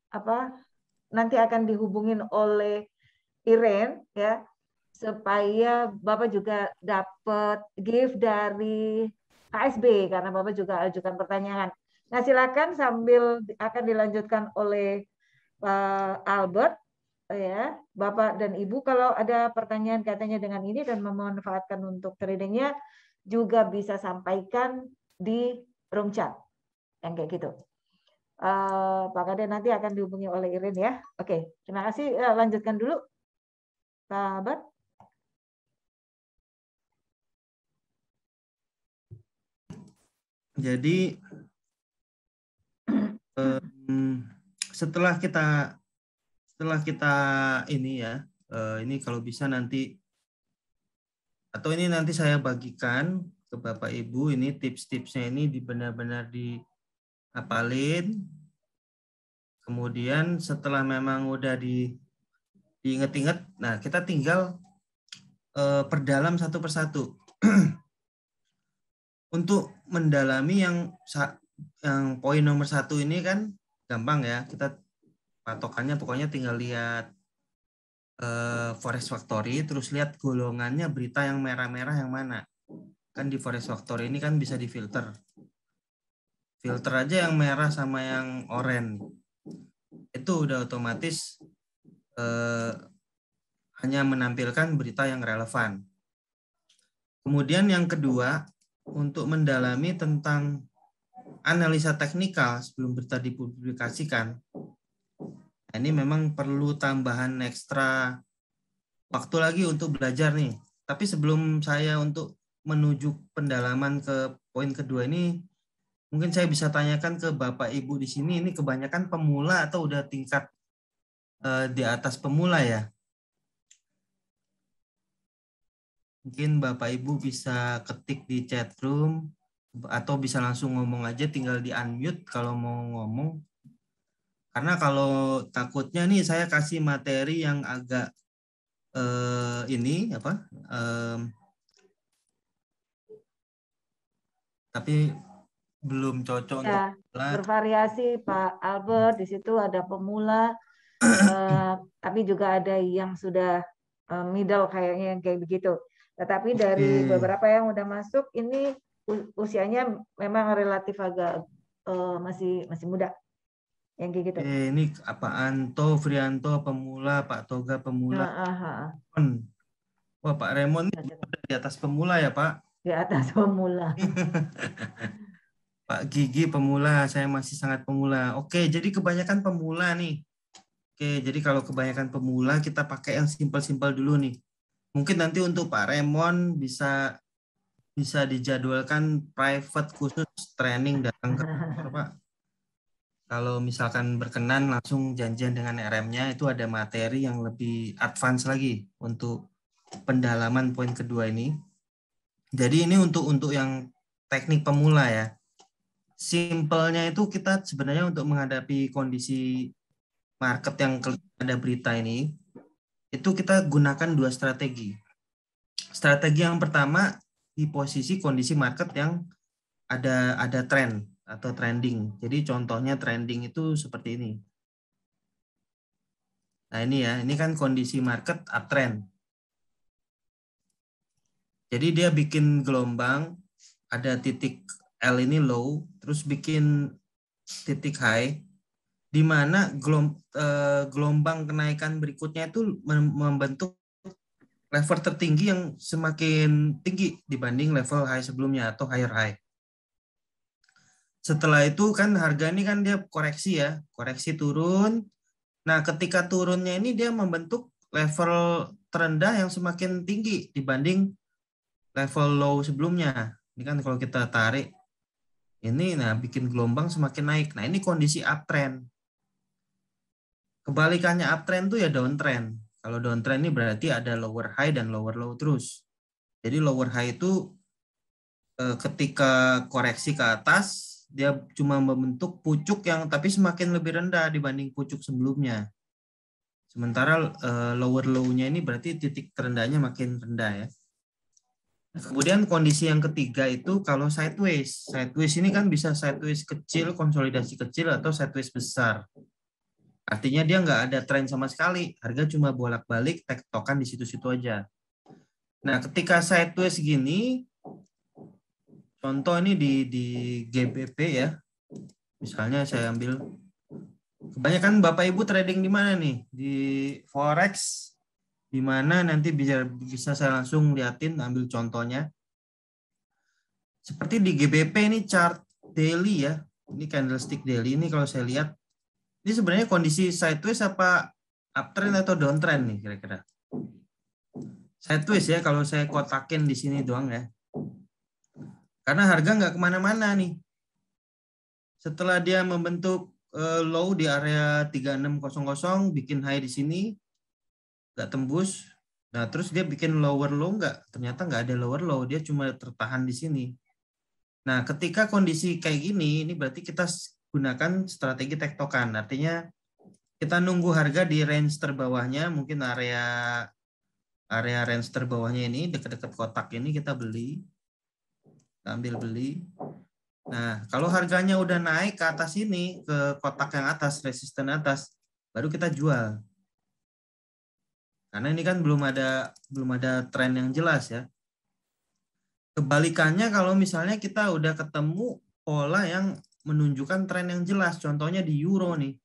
apa nanti akan dihubungin oleh Irene ya supaya Bapak juga dapat gift dari KSB karena Bapak juga ajukan pertanyaan. Nah, silakan sambil akan dilanjutkan oleh Pak eh, Albert ya, Bapak dan Ibu kalau ada pertanyaan katanya dengan ini dan memanfaatkan untuk tradingnya juga bisa sampaikan di room chat. Yang kayak gitu. Uh, Pak Kade nanti akan dihubungi oleh Irin ya. Oke, okay, terima kasih. Uh, lanjutkan dulu. Pak Albert. Jadi setelah kita setelah kita ini ya eh, ini kalau bisa nanti atau ini nanti saya bagikan ke Bapak Ibu ini tips-tipsnya ini benar-benar diapalin Kemudian setelah memang udah di diinget-inget, nah kita tinggal eh, perdalam satu persatu. Untuk mendalami yang yang poin nomor satu ini kan gampang ya kita patokannya pokoknya tinggal lihat uh, Forest Factory terus lihat golongannya berita yang merah-merah yang mana kan di Forest Factory ini kan bisa difilter filter aja yang merah sama yang oranye itu udah otomatis eh, hanya menampilkan berita yang relevan kemudian yang kedua untuk mendalami tentang analisa teknikal sebelum berita dipublikasikan. Nah, ini memang perlu tambahan ekstra waktu lagi untuk belajar nih. Tapi sebelum saya untuk menuju pendalaman ke poin kedua ini, mungkin saya bisa tanyakan ke Bapak Ibu di sini, ini kebanyakan pemula atau udah tingkat eh, di atas pemula ya? Mungkin Bapak Ibu bisa ketik di chat room atau bisa langsung ngomong aja tinggal di unmute kalau mau ngomong karena kalau takutnya nih saya kasih materi yang agak eh, ini apa eh, tapi belum cocok ya, untuk bervariasi Pak Albert di situ ada pemula eh, tapi juga ada yang sudah eh, middle kayaknya kayak begitu tetapi dari beberapa yang udah masuk ini usianya memang relatif agak uh, masih masih muda yang kayak gitu. Eh, ini Pak Anto, Frianto pemula, Pak Toga pemula. Ah, Wah Pak Raymond ini di atas pemula ya Pak? Di atas pemula. Pak Gigi pemula, saya masih sangat pemula. Oke, jadi kebanyakan pemula nih. Oke, jadi kalau kebanyakan pemula kita pakai yang simpel-simpel dulu nih. Mungkin nanti untuk Pak Raymond bisa bisa dijadwalkan private khusus training datang ke kantor Pak. Kalau misalkan berkenan langsung janjian dengan RM-nya itu ada materi yang lebih advance lagi untuk pendalaman poin kedua ini. Jadi ini untuk untuk yang teknik pemula ya. Simpelnya itu kita sebenarnya untuk menghadapi kondisi market yang ada berita ini, itu kita gunakan dua strategi. Strategi yang pertama di posisi kondisi market yang ada ada tren atau trending. Jadi contohnya trending itu seperti ini. Nah ini ya, ini kan kondisi market uptrend. Jadi dia bikin gelombang, ada titik L ini low, terus bikin titik high, di mana eh, gelombang kenaikan berikutnya itu membentuk level tertinggi yang semakin tinggi dibanding level high sebelumnya atau higher high. Setelah itu kan harga ini kan dia koreksi ya, koreksi turun. Nah, ketika turunnya ini dia membentuk level terendah yang semakin tinggi dibanding level low sebelumnya. Ini kan kalau kita tarik ini nah bikin gelombang semakin naik. Nah, ini kondisi uptrend. Kebalikannya uptrend tuh ya downtrend kalau downtrend ini berarti ada lower high dan lower low terus. Jadi lower high itu eh, ketika koreksi ke atas dia cuma membentuk pucuk yang tapi semakin lebih rendah dibanding pucuk sebelumnya. Sementara eh, lower low-nya ini berarti titik terendahnya makin rendah ya. Nah, kemudian kondisi yang ketiga itu kalau sideways. Sideways ini kan bisa sideways kecil, konsolidasi kecil atau sideways besar. Artinya dia nggak ada tren sama sekali. Harga cuma bolak-balik, tektokan di situ-situ aja. Nah, ketika sideways gini, contoh ini di, di GBP ya. Misalnya saya ambil. Kebanyakan Bapak Ibu trading di mana nih? Di Forex, di mana nanti bisa, bisa saya langsung liatin, ambil contohnya. Seperti di GBP ini chart daily ya. Ini candlestick daily ini kalau saya lihat ini sebenarnya kondisi sideways apa uptrend atau downtrend nih kira-kira? Sideways ya kalau saya kotakin di sini doang ya. Karena harga nggak kemana-mana nih. Setelah dia membentuk eh, low di area 3600, bikin high di sini, nggak tembus. Nah terus dia bikin lower low nggak? Ternyata nggak ada lower low, dia cuma tertahan di sini. Nah ketika kondisi kayak gini, ini berarti kita gunakan strategi tektokan. Artinya kita nunggu harga di range terbawahnya, mungkin area area range terbawahnya ini dekat-dekat kotak ini kita beli. Kita ambil beli. Nah, kalau harganya udah naik ke atas ini, ke kotak yang atas, resisten atas, baru kita jual. Karena ini kan belum ada belum ada tren yang jelas ya. Kebalikannya kalau misalnya kita udah ketemu pola yang menunjukkan tren yang jelas. Contohnya di euro nih.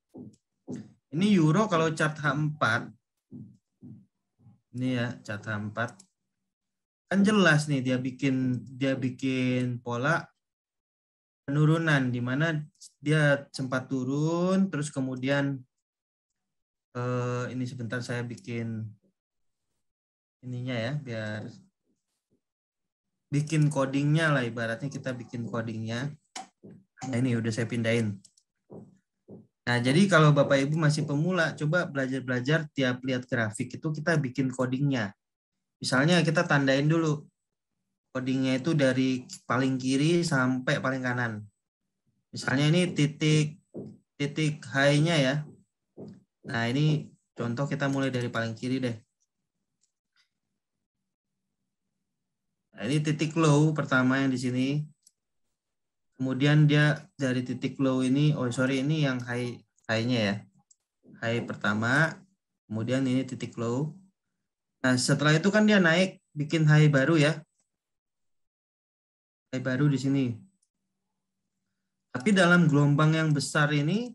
Ini euro kalau chart H4 ini ya chart H4 kan jelas nih dia bikin dia bikin pola penurunan di mana dia sempat turun terus kemudian eh, ini sebentar saya bikin ininya ya biar bikin codingnya lah ibaratnya kita bikin codingnya Nah, ini udah saya pindahin. Nah, jadi kalau Bapak Ibu masih pemula, coba belajar-belajar tiap lihat grafik itu kita bikin codingnya. Misalnya kita tandain dulu. Codingnya itu dari paling kiri sampai paling kanan. Misalnya ini titik titik high-nya ya. Nah, ini contoh kita mulai dari paling kiri deh. Nah, ini titik low pertama yang di sini kemudian dia dari titik low ini oh sorry ini yang high high-nya ya high pertama kemudian ini titik low nah setelah itu kan dia naik bikin high baru ya high baru di sini tapi dalam gelombang yang besar ini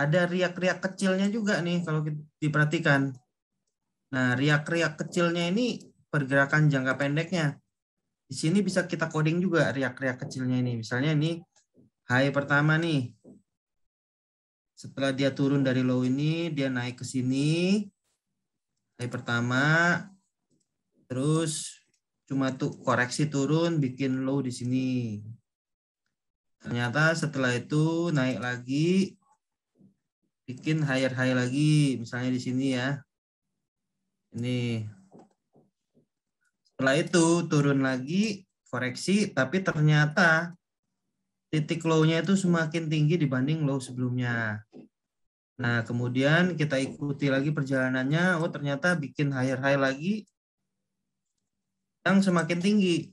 ada riak-riak kecilnya juga nih kalau diperhatikan. Nah, riak-riak kecilnya ini pergerakan jangka pendeknya. Di sini bisa kita coding juga riak-riak kecilnya ini. Misalnya ini high pertama nih. Setelah dia turun dari low ini, dia naik ke sini. High pertama, terus cuma tuh koreksi turun, bikin low di sini. Ternyata setelah itu naik lagi, bikin higher high lagi, misalnya di sini ya. Ini setelah itu turun lagi koreksi tapi ternyata titik low-nya itu semakin tinggi dibanding low sebelumnya. Nah, kemudian kita ikuti lagi perjalanannya, oh ternyata bikin higher high lagi yang semakin tinggi.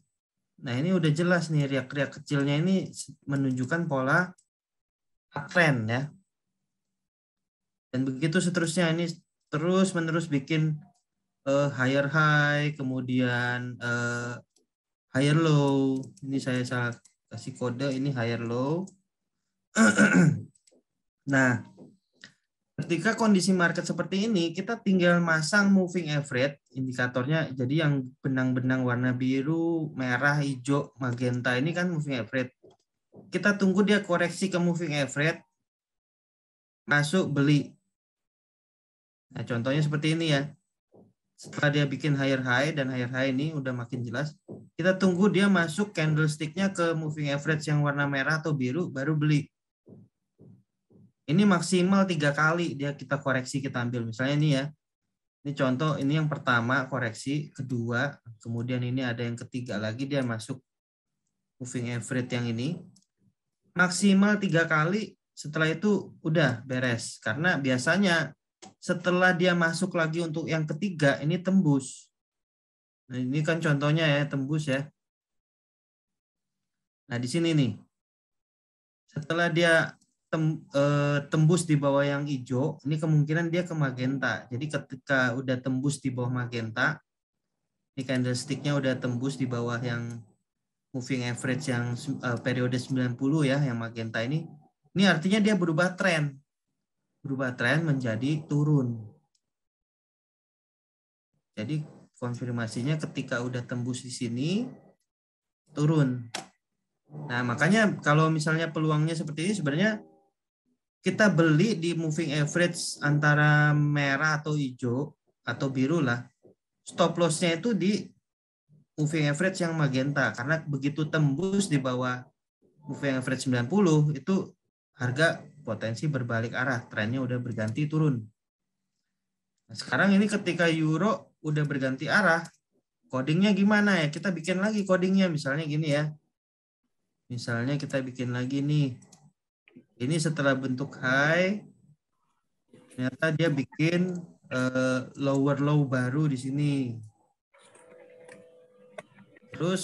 Nah, ini udah jelas nih riak-riak kecilnya ini menunjukkan pola uptrend ya. Dan begitu seterusnya ini terus-menerus bikin uh, eh, higher high, kemudian uh, eh, higher low. Ini saya salah kasih kode, ini higher low. nah, ketika kondisi market seperti ini, kita tinggal masang moving average indikatornya. Jadi yang benang-benang warna biru, merah, hijau, magenta ini kan moving average. Kita tunggu dia koreksi ke moving average, masuk beli. Nah, contohnya seperti ini ya setelah dia bikin higher high dan higher high ini udah makin jelas kita tunggu dia masuk candlesticknya ke moving average yang warna merah atau biru baru beli ini maksimal tiga kali dia kita koreksi kita ambil misalnya ini ya ini contoh ini yang pertama koreksi kedua kemudian ini ada yang ketiga lagi dia masuk moving average yang ini maksimal tiga kali setelah itu udah beres karena biasanya setelah dia masuk lagi untuk yang ketiga ini tembus. Nah, ini kan contohnya ya tembus ya. Nah, di sini nih. Setelah dia tem, e, tembus di bawah yang hijau, ini kemungkinan dia ke magenta. Jadi ketika udah tembus di bawah magenta, ini candlesticknya udah tembus di bawah yang moving average yang e, periode 90 ya, yang magenta ini. Ini artinya dia berubah trend berubah tren menjadi turun. Jadi konfirmasinya ketika udah tembus di sini turun. Nah, makanya kalau misalnya peluangnya seperti ini sebenarnya kita beli di moving average antara merah atau hijau atau biru lah. Stop loss-nya itu di moving average yang magenta karena begitu tembus di bawah moving average 90 itu harga potensi berbalik arah, trennya udah berganti turun. Nah, sekarang ini ketika euro udah berganti arah, codingnya gimana ya? Kita bikin lagi codingnya, misalnya gini ya. Misalnya kita bikin lagi nih. Ini setelah bentuk high, ternyata dia bikin eh, lower low baru di sini. Terus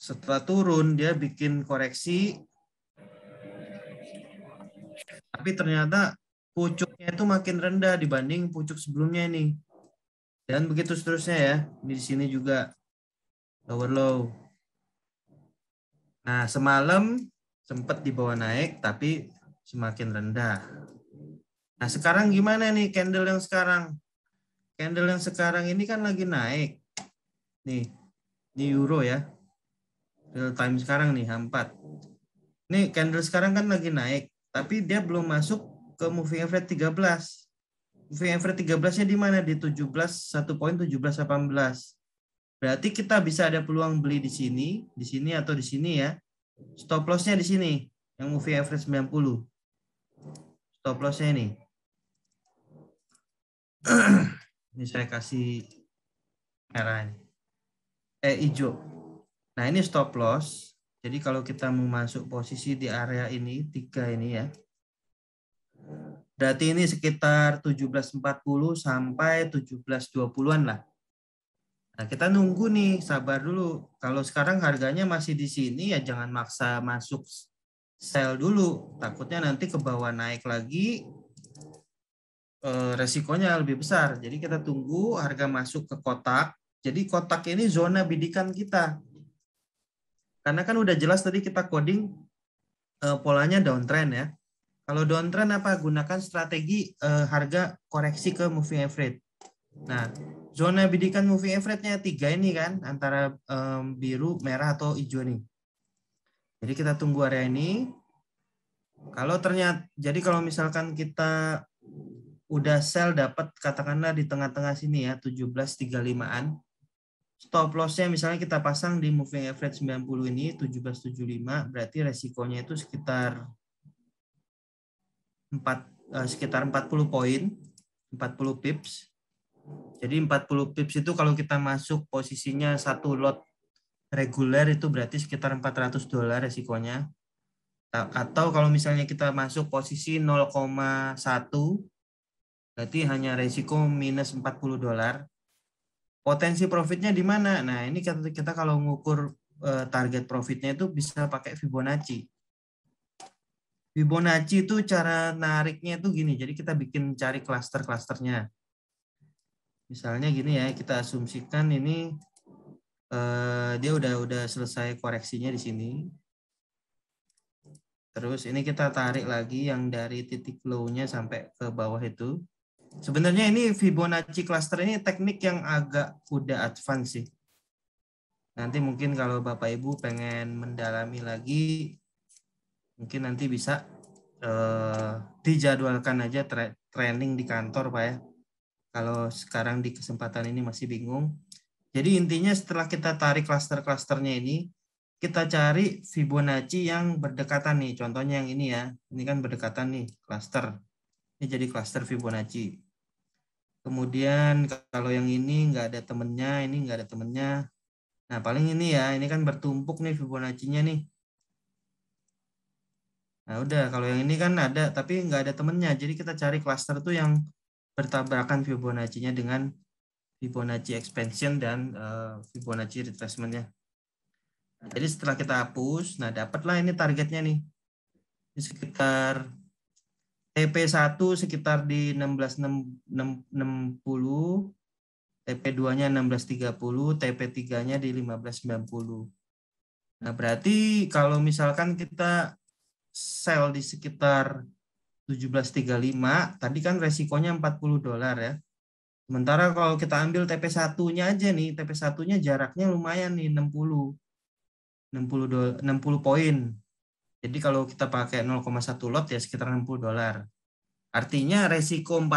setelah turun dia bikin koreksi tapi ternyata pucuknya itu makin rendah dibanding pucuk sebelumnya ini. Dan begitu seterusnya ya. Ini di sini juga lower low. Nah, semalam sempat dibawa naik tapi semakin rendah. Nah, sekarang gimana nih candle yang sekarang? Candle yang sekarang ini kan lagi naik. Nih, di euro ya. Real time sekarang nih, H4. Nih, candle sekarang kan lagi naik tapi dia belum masuk ke moving average 13. Moving average 13-nya di mana? Di 17 1 poin 17 18. Berarti kita bisa ada peluang beli di sini, di sini atau di sini ya. Stop loss-nya di sini yang moving average 90. Stop loss-nya ini. ini saya kasih merah Eh hijau. Nah, ini stop loss jadi kalau kita mau masuk posisi di area ini, tiga ini ya. Berarti ini sekitar 17.40 sampai 17.20-an lah. Nah, kita nunggu nih, sabar dulu. Kalau sekarang harganya masih di sini ya jangan maksa masuk sell dulu. Takutnya nanti ke bawah naik lagi, eh, resikonya lebih besar. Jadi kita tunggu harga masuk ke kotak. Jadi kotak ini zona bidikan kita. Karena kan udah jelas tadi kita coding uh, polanya downtrend ya. Kalau downtrend apa? Gunakan strategi uh, harga koreksi ke moving average. Nah, zona bidikan moving average-nya tiga ini kan, antara um, biru, merah, atau hijau nih. Jadi kita tunggu area ini. Kalau ternyata, jadi kalau misalkan kita udah sell dapat katakanlah di tengah-tengah sini ya 1735-an stop lossnya misalnya kita pasang di moving average 90 ini 1775 berarti resikonya itu sekitar 4 eh, sekitar 40 poin 40 pips jadi 40 pips itu kalau kita masuk posisinya satu lot reguler itu berarti sekitar 400 dolar resikonya atau kalau misalnya kita masuk posisi 0,1 berarti hanya resiko minus 40 dolar potensi profitnya di mana? Nah, ini kita, kita kalau ngukur uh, target profitnya itu bisa pakai Fibonacci. Fibonacci itu cara nariknya itu gini. Jadi kita bikin cari klaster-klasternya. Misalnya gini ya, kita asumsikan ini uh, dia udah udah selesai koreksinya di sini. Terus ini kita tarik lagi yang dari titik low-nya sampai ke bawah itu. Sebenarnya ini Fibonacci cluster ini teknik yang agak udah advance sih. Nanti mungkin kalau Bapak Ibu pengen mendalami lagi, mungkin nanti bisa eh, dijadwalkan aja tra training di kantor Pak ya. Kalau sekarang di kesempatan ini masih bingung. Jadi intinya setelah kita tarik cluster-clusternya ini, kita cari Fibonacci yang berdekatan nih. Contohnya yang ini ya. Ini kan berdekatan nih, cluster. Ini jadi cluster Fibonacci. Kemudian kalau yang ini nggak ada temennya, ini nggak ada temennya. Nah paling ini ya, ini kan bertumpuk nih Fibonacci-nya nih. Nah udah, kalau yang ini kan ada, tapi nggak ada temennya. Jadi kita cari cluster tuh yang bertabrakan Fibonacci-nya dengan Fibonacci expansion dan uh, Fibonacci retracement-nya. jadi setelah kita hapus, nah dapatlah ini targetnya nih. Ini sekitar TP1 sekitar di 1660, TP2-nya 1630, TP3-nya di 1590. Nah, berarti kalau misalkan kita sell di sekitar 1735, tadi kan resikonya 40 dolar ya. Sementara kalau kita ambil TP1-nya aja nih, TP1-nya jaraknya lumayan nih 60. 60 60 poin. Jadi kalau kita pakai 0,1 lot ya sekitar 60 dolar. Artinya resiko 40,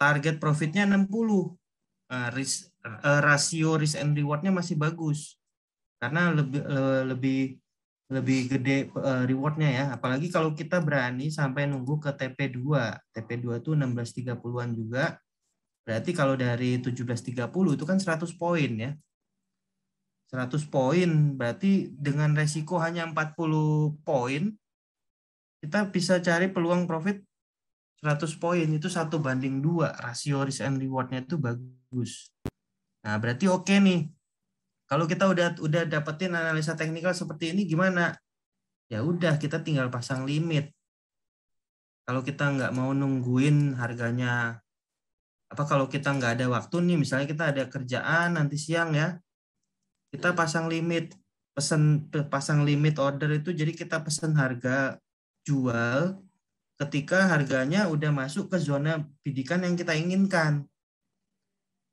target profitnya 60. Eh, eh, rasio risk and rewardnya masih bagus. Karena lebih eh, lebih lebih gede rewardnya ya. Apalagi kalau kita berani sampai nunggu ke TP2. TP2 itu 16.30-an juga. Berarti kalau dari 17.30 itu kan 100 poin ya. 100 poin berarti dengan resiko hanya 40 poin kita bisa cari peluang profit 100 poin itu satu banding dua rasio risk and rewardnya itu bagus nah berarti oke okay nih kalau kita udah udah dapetin analisa teknikal seperti ini gimana ya udah kita tinggal pasang limit kalau kita nggak mau nungguin harganya apa kalau kita nggak ada waktu nih misalnya kita ada kerjaan nanti siang ya kita pasang limit pesan pasang limit order itu jadi kita pesan harga jual ketika harganya udah masuk ke zona bidikan yang kita inginkan.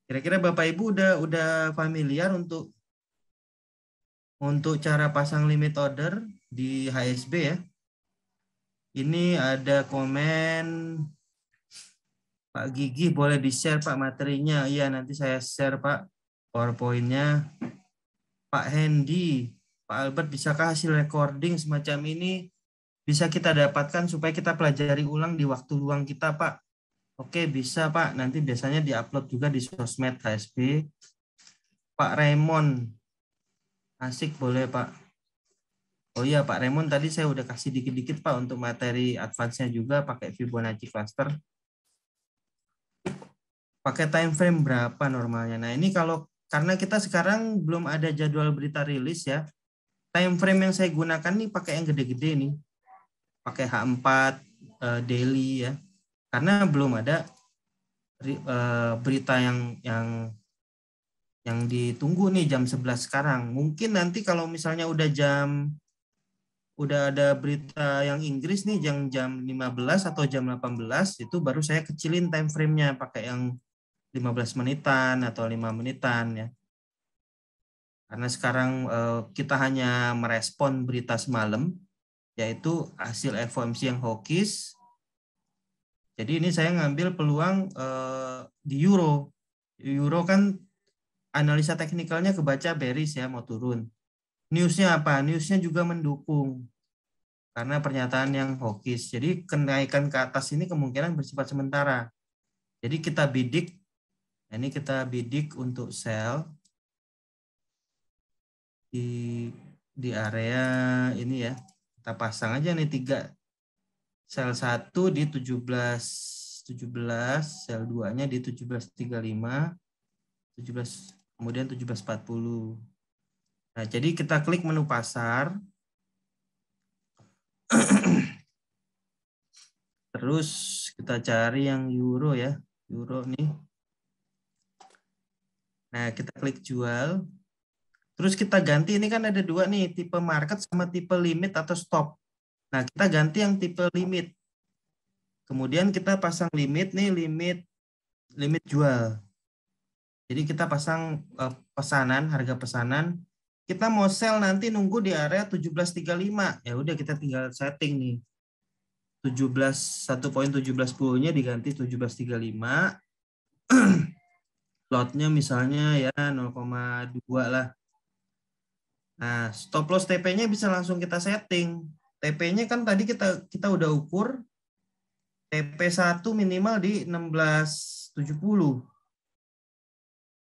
Kira-kira Bapak Ibu udah udah familiar untuk untuk cara pasang limit order di HSB ya. Ini ada komen Pak Gigi boleh di-share Pak materinya. Iya nanti saya share Pak PowerPoint-nya. Pak Hendy, Pak Albert, bisakah hasil recording semacam ini bisa kita dapatkan supaya kita pelajari ulang di waktu luang kita, Pak? Oke, bisa, Pak. Nanti biasanya diupload juga di sosmed HSB. Pak Raymond, asik boleh, Pak. Oh iya, Pak Raymond, tadi saya udah kasih dikit-dikit, Pak, untuk materi advance-nya juga pakai Fibonacci cluster. Pakai time frame berapa normalnya? Nah, ini kalau karena kita sekarang belum ada jadwal berita rilis ya. Time frame yang saya gunakan nih pakai yang gede-gede nih. Pakai H4 uh, eh, daily ya. Karena belum ada uh, berita yang yang yang ditunggu nih jam 11 sekarang. Mungkin nanti kalau misalnya udah jam udah ada berita yang Inggris nih jam jam 15 atau jam 18 itu baru saya kecilin time frame-nya pakai yang 15 menitan atau 5 menitan ya. Karena sekarang eh, kita hanya merespon berita semalam yaitu hasil FOMC yang hawkish. Jadi ini saya ngambil peluang eh, di euro. Euro kan analisa teknikalnya kebaca bearish ya mau turun. Newsnya apa? Newsnya juga mendukung karena pernyataan yang hawkish. Jadi kenaikan ke atas ini kemungkinan bersifat sementara. Jadi kita bidik ini kita bidik untuk sel di di area ini ya. Kita pasang aja nih tiga sel satu di 17 17, sel 2-nya di 1735, 17 kemudian 1740. Nah, jadi kita klik menu pasar. Terus kita cari yang euro ya. Euro nih. Nah, kita klik jual. Terus kita ganti, ini kan ada dua nih, tipe market sama tipe limit atau stop. Nah, kita ganti yang tipe limit. Kemudian kita pasang limit nih, limit limit jual. Jadi kita pasang eh, pesanan, harga pesanan. Kita mau sell nanti nunggu di area 1735. Ya udah kita tinggal setting nih. 17 1.1710-nya diganti 1735. lotnya misalnya ya 0,2 lah. Nah, stop loss TP-nya bisa langsung kita setting. TP-nya kan tadi kita kita udah ukur TP1 minimal di 1670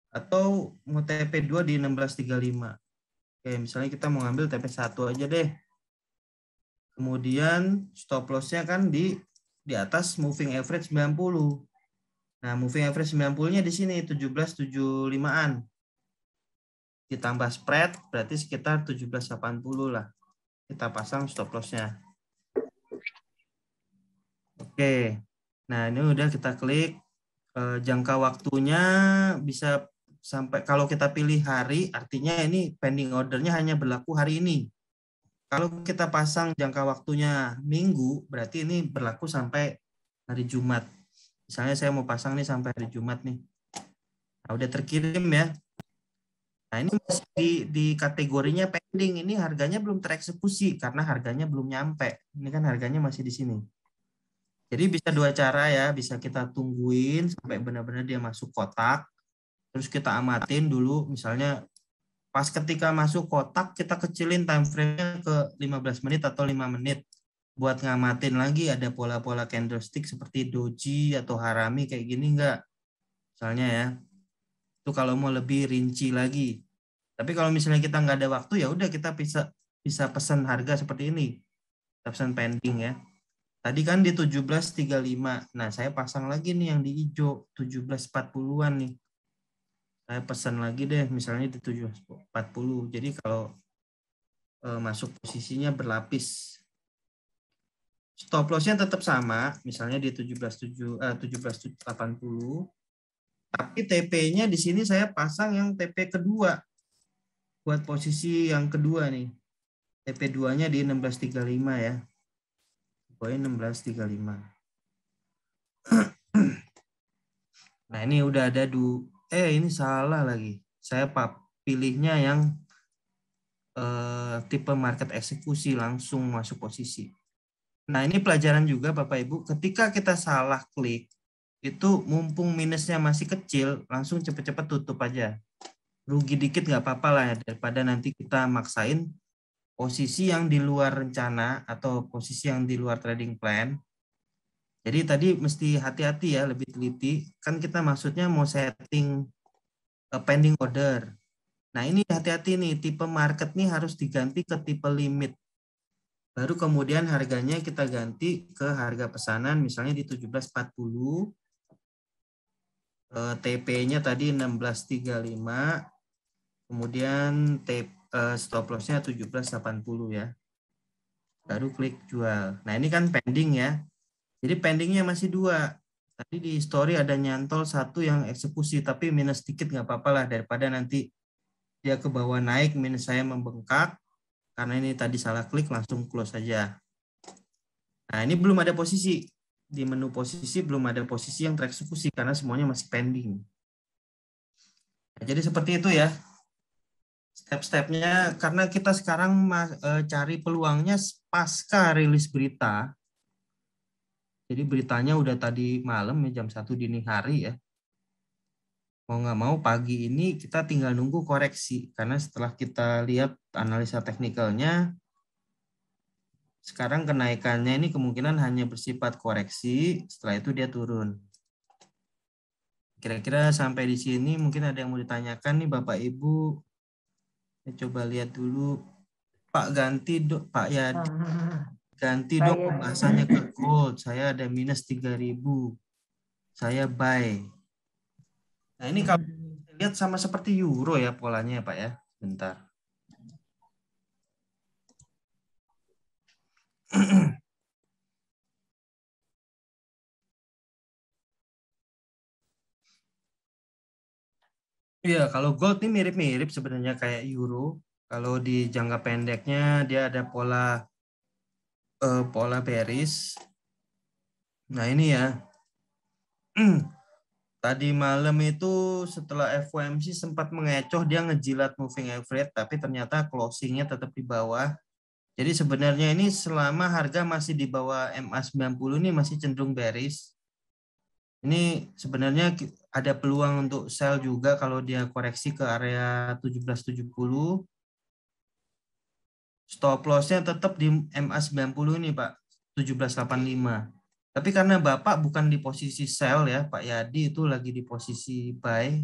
atau mau TP2 di 1635. Oke, misalnya kita mau ngambil TP1 aja deh. Kemudian stop loss-nya kan di di atas moving average 90. Nah, moving average 90-nya di sini 1775-an. Ditambah spread berarti sekitar 1780 lah. Kita pasang stop loss-nya. Oke. Nah, ini udah kita klik e, jangka waktunya bisa sampai kalau kita pilih hari artinya ini pending ordernya hanya berlaku hari ini. Kalau kita pasang jangka waktunya minggu berarti ini berlaku sampai hari Jumat. Misalnya saya mau pasang nih sampai hari Jumat nih. Nah, udah terkirim ya. Nah, ini masih di, di kategorinya pending. Ini harganya belum tereksekusi karena harganya belum nyampe. Ini kan harganya masih di sini. Jadi bisa dua cara ya, bisa kita tungguin sampai benar-benar dia masuk kotak. Terus kita amatin dulu misalnya pas ketika masuk kotak kita kecilin time frame-nya ke 15 menit atau 5 menit buat ngamatin lagi ada pola-pola candlestick seperti doji atau harami kayak gini enggak, Misalnya ya. Itu kalau mau lebih rinci lagi. Tapi kalau misalnya kita nggak ada waktu ya udah kita bisa bisa pesan harga seperti ini. pesan pending ya. Tadi kan di 17.35. Nah, saya pasang lagi nih yang di hijau 17.40-an nih. Saya pesan lagi deh misalnya di 7.40. Jadi kalau eh, masuk posisinya berlapis stop lossnya tetap sama, misalnya di 177 eh, tapi TP-nya di sini saya pasang yang TP kedua buat posisi yang kedua nih. TP2-nya di 1635 ya. Poin 1635. nah, ini udah ada du eh ini salah lagi. Saya pap pilihnya yang eh, tipe market eksekusi langsung masuk posisi Nah, ini pelajaran juga Bapak Ibu, ketika kita salah klik, itu mumpung minusnya masih kecil, langsung cepat-cepat tutup aja. Rugi dikit nggak apa-apa lah ya, daripada nanti kita maksain posisi yang di luar rencana atau posisi yang di luar trading plan. Jadi tadi mesti hati-hati ya, lebih teliti. Kan kita maksudnya mau setting eh, pending order. Nah ini hati-hati nih, tipe market nih harus diganti ke tipe limit Baru kemudian harganya kita ganti ke harga pesanan misalnya di 1740 eh, TP-nya tadi 1635 kemudian tape, eh, stop loss-nya 1780 ya. Baru klik jual. Nah, ini kan pending ya. Jadi pendingnya masih dua. Tadi di story ada nyantol satu yang eksekusi, tapi minus sedikit nggak apa-apa lah daripada nanti dia ke bawah naik, minus saya membengkak, karena ini tadi salah klik langsung close saja. Nah, ini belum ada posisi. Di menu posisi belum ada posisi yang tereksekusi karena semuanya masih pending. Nah, jadi seperti itu ya. Step-stepnya karena kita sekarang e, cari peluangnya pasca rilis berita. Jadi beritanya udah tadi malam ya jam satu dini hari ya mau nggak mau pagi ini kita tinggal nunggu koreksi karena setelah kita lihat analisa teknikalnya sekarang kenaikannya ini kemungkinan hanya bersifat koreksi setelah itu dia turun kira-kira sampai di sini mungkin ada yang mau ditanyakan nih Bapak Ibu saya coba lihat dulu Pak ganti dok Pak ya ganti dok pembahasannya ke gold saya ada minus 3000 saya buy Nah ini kalau hmm. lihat sama seperti euro ya polanya ya Pak ya. Bentar. Iya, kalau gold ini mirip-mirip sebenarnya kayak euro. Kalau di jangka pendeknya dia ada pola uh, pola bearish. Nah ini ya. Tadi malam itu setelah FOMC sempat mengecoh dia ngejilat moving average tapi ternyata closingnya tetap di bawah. Jadi sebenarnya ini selama harga masih di bawah MA 90 ini masih cenderung bearish. Ini sebenarnya ada peluang untuk sell juga kalau dia koreksi ke area 1770. Stop lossnya tetap di MA 90 ini Pak, 1785. Tapi karena Bapak bukan di posisi sell ya, Pak Yadi itu lagi di posisi buy.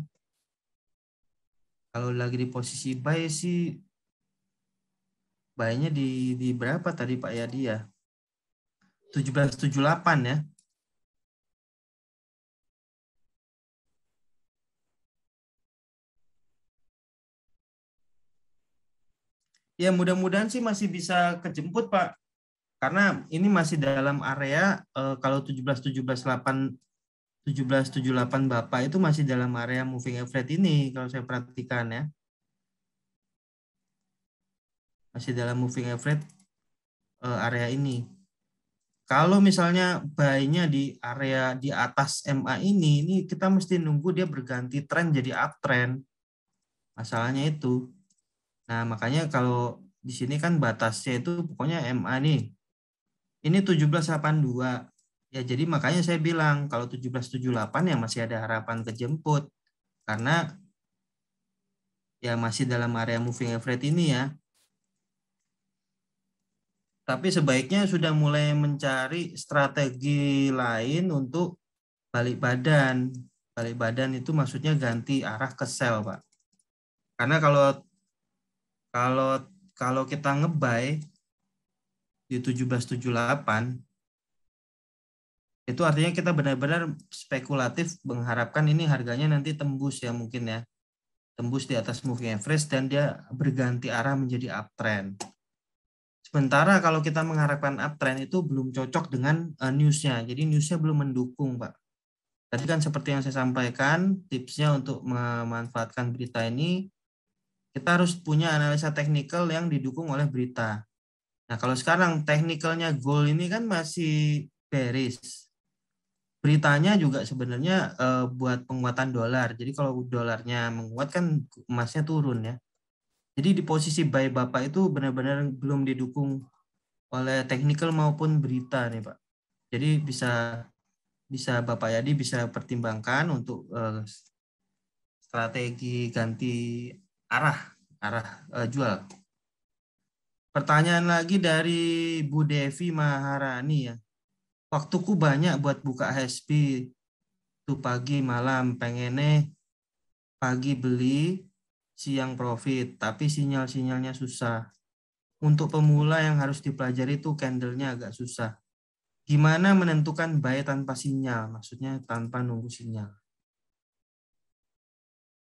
Kalau lagi di posisi buy sih buy-nya di, di berapa tadi Pak Yadi ya? 1778 ya. Ya mudah-mudahan sih masih bisa kejemput Pak karena ini masih dalam area uh, kalau 17 17 8 17 78 Bapak itu masih dalam area moving average ini kalau saya perhatikan ya. Masih dalam moving average uh, area ini. Kalau misalnya buy-nya di area di atas MA ini, ini kita mesti nunggu dia berganti trend jadi uptrend. Masalahnya itu. Nah, makanya kalau di sini kan batasnya itu pokoknya MA nih ini 1782. Ya, jadi makanya saya bilang kalau 1778 ya masih ada harapan kejemput karena ya masih dalam area moving average ini ya. Tapi sebaiknya sudah mulai mencari strategi lain untuk balik badan. Balik badan itu maksudnya ganti arah ke sel, Pak. Karena kalau kalau kalau kita ngebay di 1778 itu artinya kita benar-benar spekulatif mengharapkan ini harganya nanti tembus ya mungkin ya tembus di atas moving average dan dia berganti arah menjadi uptrend. Sementara kalau kita mengharapkan uptrend itu belum cocok dengan eh, newsnya, jadi newsnya belum mendukung pak. Tadi kan seperti yang saya sampaikan tipsnya untuk memanfaatkan berita ini kita harus punya analisa teknikal yang didukung oleh berita. Nah, kalau sekarang teknikalnya goal ini kan masih bearish. Beritanya juga sebenarnya e, buat penguatan dolar. Jadi kalau dolarnya menguat kan emasnya turun ya. Jadi di posisi buy Bapak itu benar-benar belum didukung oleh teknikal maupun berita nih Pak. Jadi bisa bisa Bapak Yadi bisa pertimbangkan untuk e, strategi ganti arah arah uh, jual. Pertanyaan lagi dari Bu Devi Maharani ya. Waktuku banyak buat buka HSP. Tuh pagi malam pengennya pagi beli, siang profit, tapi sinyal-sinyalnya susah. Untuk pemula yang harus dipelajari itu candlenya agak susah. Gimana menentukan buy tanpa sinyal? Maksudnya tanpa nunggu sinyal.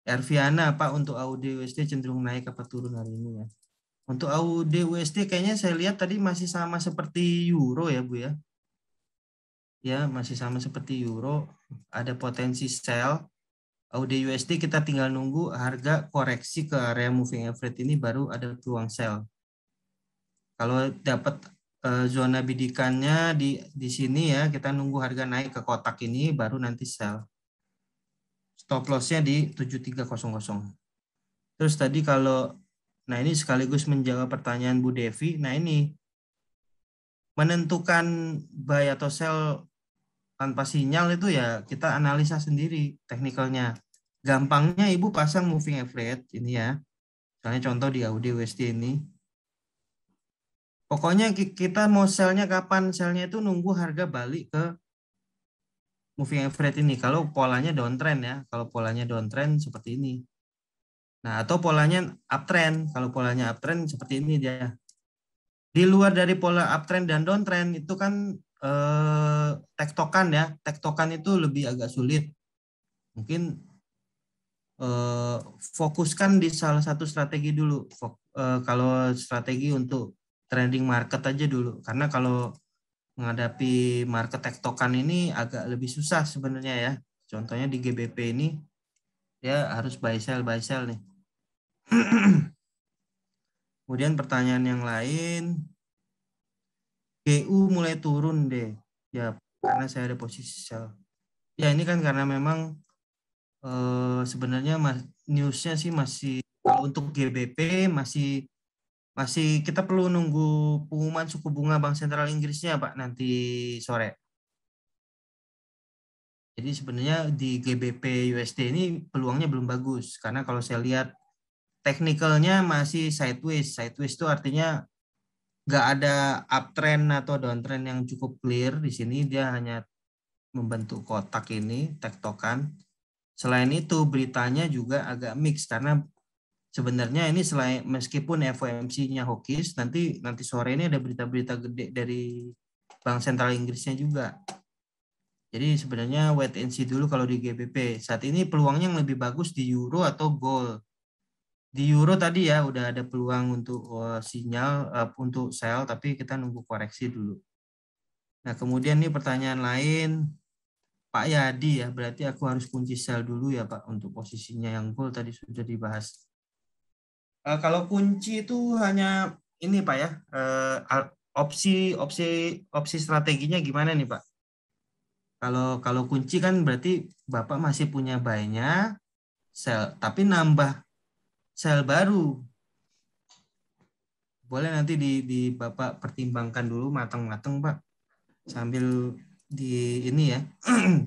Erviana, Pak, untuk AUD USD cenderung naik apa turun hari ini ya? Untuk AUD USD kayaknya saya lihat tadi masih sama seperti euro ya, Bu ya. Ya, masih sama seperti euro, ada potensi sell. AUD USD kita tinggal nunggu harga koreksi ke area moving average ini baru ada peluang sell. Kalau dapat eh, zona bidikannya di di sini ya, kita nunggu harga naik ke kotak ini baru nanti sell. Stop loss-nya di 7300. Terus tadi kalau Nah, ini sekaligus menjawab pertanyaan Bu Devi. Nah, ini menentukan buy atau sell tanpa sinyal itu ya kita analisa sendiri teknikalnya. Gampangnya Ibu pasang moving average ini ya. Misalnya contoh di Audi USD ini. Pokoknya kita mau selnya kapan? Selnya itu nunggu harga balik ke moving average ini. Kalau polanya downtrend ya. Kalau polanya downtrend seperti ini. Nah, atau polanya uptrend. Kalau polanya uptrend seperti ini dia. Di luar dari pola uptrend dan downtrend itu kan eh, tektokan ya. Tektokan itu lebih agak sulit. Mungkin eh, fokuskan di salah satu strategi dulu. Fok, eh, kalau strategi untuk trending market aja dulu. Karena kalau menghadapi market tektokan ini agak lebih susah sebenarnya ya. Contohnya di GBP ini ya harus buy sell buy sell nih Kemudian pertanyaan yang lain. GU mulai turun deh. Ya, karena saya ada posisi sel. Ya, ini kan karena memang eh, sebenarnya mas, newsnya sih masih kalau untuk GBP masih masih kita perlu nunggu pengumuman suku bunga Bank Sentral Inggrisnya Pak nanti sore. Jadi sebenarnya di GBP USD ini peluangnya belum bagus karena kalau saya lihat teknikalnya masih sideways. Sideways itu artinya nggak ada uptrend atau downtrend yang cukup clear di sini dia hanya membentuk kotak ini tektokan. Selain itu beritanya juga agak mix karena sebenarnya ini selain meskipun FOMC-nya hokis, nanti nanti sore ini ada berita-berita gede dari Bank Sentral Inggrisnya juga. Jadi sebenarnya wait and see dulu kalau di GBP. Saat ini peluangnya yang lebih bagus di euro atau gold di euro tadi ya udah ada peluang untuk uh, sinyal uh, untuk sell tapi kita nunggu koreksi dulu. Nah, kemudian ini pertanyaan lain Pak Yadi ya, berarti aku harus kunci sell dulu ya Pak untuk posisinya yang gold tadi sudah dibahas. Uh, kalau kunci itu hanya ini Pak ya, uh, opsi opsi opsi strateginya gimana nih Pak? Kalau kalau kunci kan berarti Bapak masih punya banyak nya sell, tapi nambah sel baru. Boleh nanti di, di Bapak pertimbangkan dulu matang-matang, Pak. Sambil di ini ya,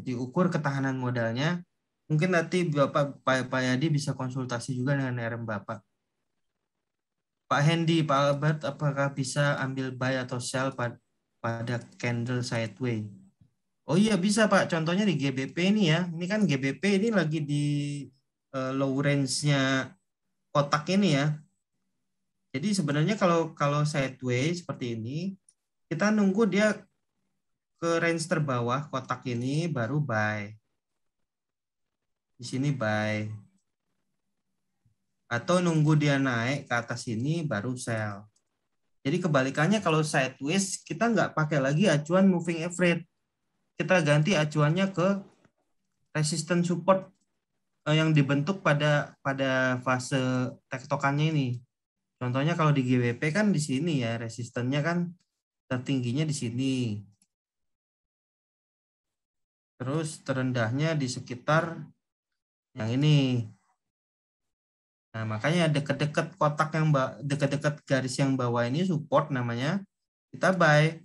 diukur ketahanan modalnya. Mungkin nanti Bapak Pak, Pak Yadi bisa konsultasi juga dengan RM Bapak. Pak Hendy, Pak Albert, apakah bisa ambil buy atau sell pad pada candle sideways Oh iya bisa Pak, contohnya di GBP ini ya. Ini kan GBP ini lagi di uh, low range-nya kotak ini ya. Jadi sebenarnya kalau kalau sideway seperti ini, kita nunggu dia ke range terbawah kotak ini baru buy. Di sini buy. Atau nunggu dia naik ke atas ini baru sell. Jadi kebalikannya kalau sideways kita nggak pakai lagi acuan moving average. Kita ganti acuannya ke resistance support Eh, yang dibentuk pada pada fase tektokannya ini. Contohnya kalau di GWP kan di sini ya resistennya kan tertingginya di sini. Terus terendahnya di sekitar yang ini. Nah, makanya dekat-dekat kotak yang dekat-dekat garis yang bawah ini support namanya kita buy.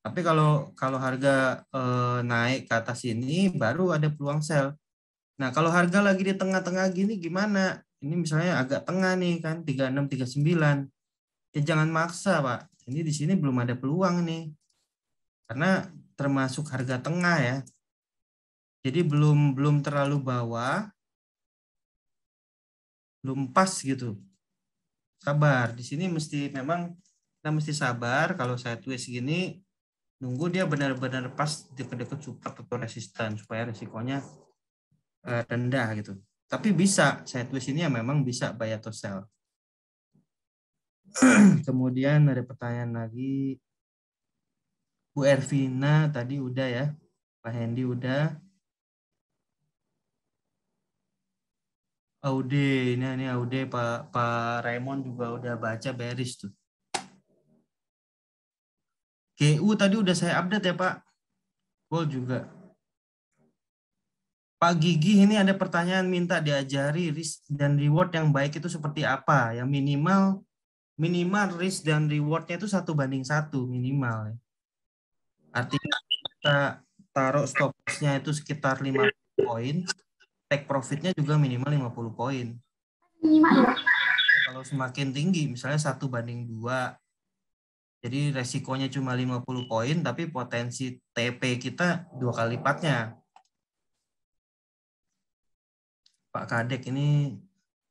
Tapi kalau kalau harga eh, naik ke atas ini baru ada peluang sell. Nah, kalau harga lagi di tengah-tengah gini gimana? Ini misalnya agak tengah nih kan 36 39. Ya jangan maksa, Pak. Ini di sini belum ada peluang nih. Karena termasuk harga tengah ya. Jadi belum belum terlalu bawah. Belum pas gitu. Sabar. Di sini mesti memang kita mesti sabar kalau saya tulis gini nunggu dia benar-benar pas deket-deket support atau resisten supaya resikonya Eh, rendah gitu. Tapi bisa saya tulis ini ya memang bisa buy atau sell. Kemudian ada pertanyaan lagi Bu Ervina tadi udah ya, Pak Hendy udah. Aude, ini ini Aude Pak Pak Raymond juga udah baca beris tuh. GU tadi udah saya update ya Pak. Gold juga. Pak Gigi ini ada pertanyaan minta diajari risk dan reward yang baik itu seperti apa? Yang minimal minimal risk dan rewardnya itu satu banding satu minimal. Artinya kita taruh stop lossnya itu sekitar 50 poin, take profitnya juga minimal 50 poin. Minimal. Kalau semakin tinggi, misalnya satu banding dua, jadi resikonya cuma 50 poin, tapi potensi TP kita dua kali lipatnya Pak Kadek ini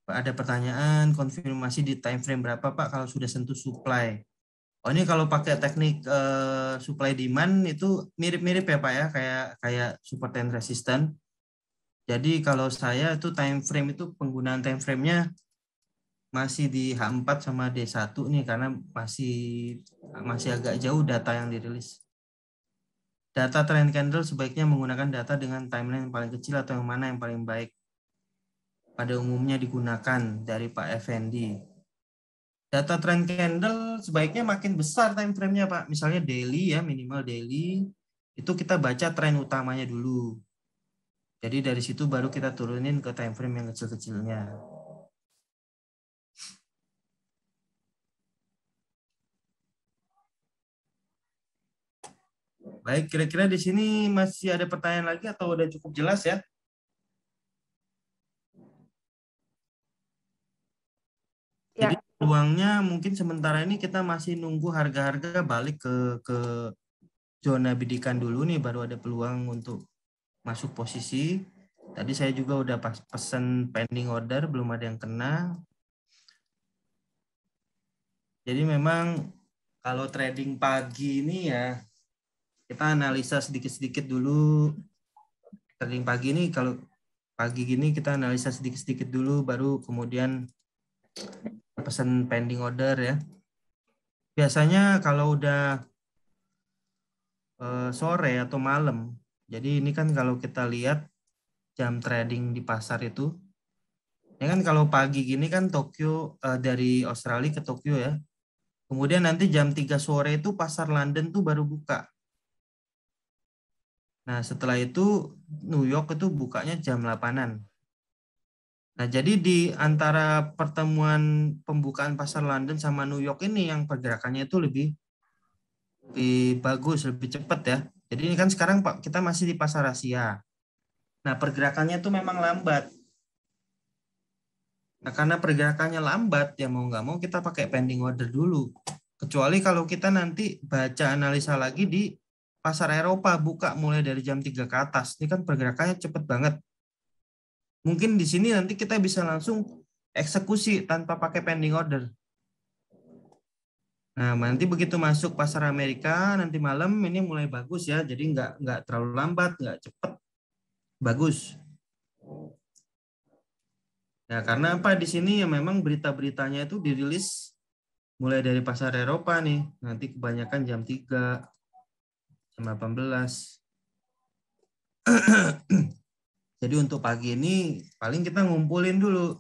ada pertanyaan konfirmasi di time frame berapa Pak kalau sudah sentuh supply. Oh ini kalau pakai teknik uh, supply demand itu mirip-mirip ya Pak ya kayak kayak support and resistance. Jadi kalau saya itu time frame itu penggunaan time frame-nya masih di H4 sama D1 nih karena masih masih agak jauh data yang dirilis. Data trend candle sebaiknya menggunakan data dengan timeline yang paling kecil atau yang mana yang paling baik pada umumnya digunakan dari Pak Effendi. Data trend candle sebaiknya makin besar time frame-nya Pak. Misalnya daily ya, minimal daily. Itu kita baca trend utamanya dulu. Jadi dari situ baru kita turunin ke time frame yang kecil-kecilnya. Baik, kira-kira di sini masih ada pertanyaan lagi atau udah cukup jelas ya? Jadi ya. peluangnya mungkin sementara ini kita masih nunggu harga-harga balik ke ke zona bidikan dulu nih baru ada peluang untuk masuk posisi. Tadi saya juga udah pas pesen pending order belum ada yang kena. Jadi memang kalau trading pagi ini ya kita analisa sedikit-sedikit dulu trading pagi ini kalau pagi gini kita analisa sedikit-sedikit dulu baru kemudian pesan pending order ya. Biasanya kalau udah eh, sore atau malam, jadi ini kan kalau kita lihat jam trading di pasar itu, Ya kan kalau pagi gini kan Tokyo eh, dari Australia ke Tokyo ya. Kemudian nanti jam 3 sore itu pasar London tuh baru buka. Nah setelah itu New York itu bukanya jam 8-an. Nah, jadi di antara pertemuan pembukaan pasar London sama New York ini yang pergerakannya itu lebih lebih bagus, lebih cepat ya. Jadi ini kan sekarang Pak kita masih di pasar Asia. Nah, pergerakannya itu memang lambat. Nah, karena pergerakannya lambat, ya mau nggak mau kita pakai pending order dulu. Kecuali kalau kita nanti baca analisa lagi di pasar Eropa buka mulai dari jam 3 ke atas. Ini kan pergerakannya cepat banget Mungkin di sini nanti kita bisa langsung eksekusi tanpa pakai pending order. Nah, nanti begitu masuk pasar Amerika nanti malam ini mulai bagus ya. Jadi nggak nggak terlalu lambat, nggak cepet, bagus. Ya karena apa di sini ya memang berita-beritanya itu dirilis mulai dari pasar Eropa nih. Nanti kebanyakan jam 3 jam 18. Jadi untuk pagi ini paling kita ngumpulin dulu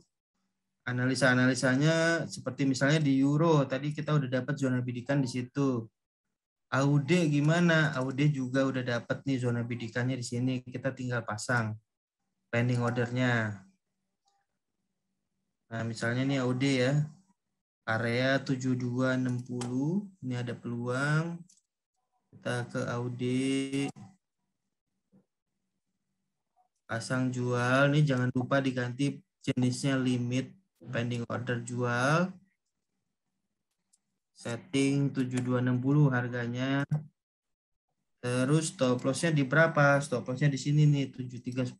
analisa-analisanya seperti misalnya di euro tadi kita udah dapat zona bidikan di situ. AUD gimana? AUD juga udah dapat nih zona bidikannya di sini. Kita tinggal pasang pending ordernya. Nah, misalnya nih AUD ya. Area 7260, ini ada peluang. Kita ke AUD pasang jual ini jangan lupa diganti jenisnya limit pending order jual setting 7260 harganya terus stop lossnya di berapa stop lossnya di sini nih 7310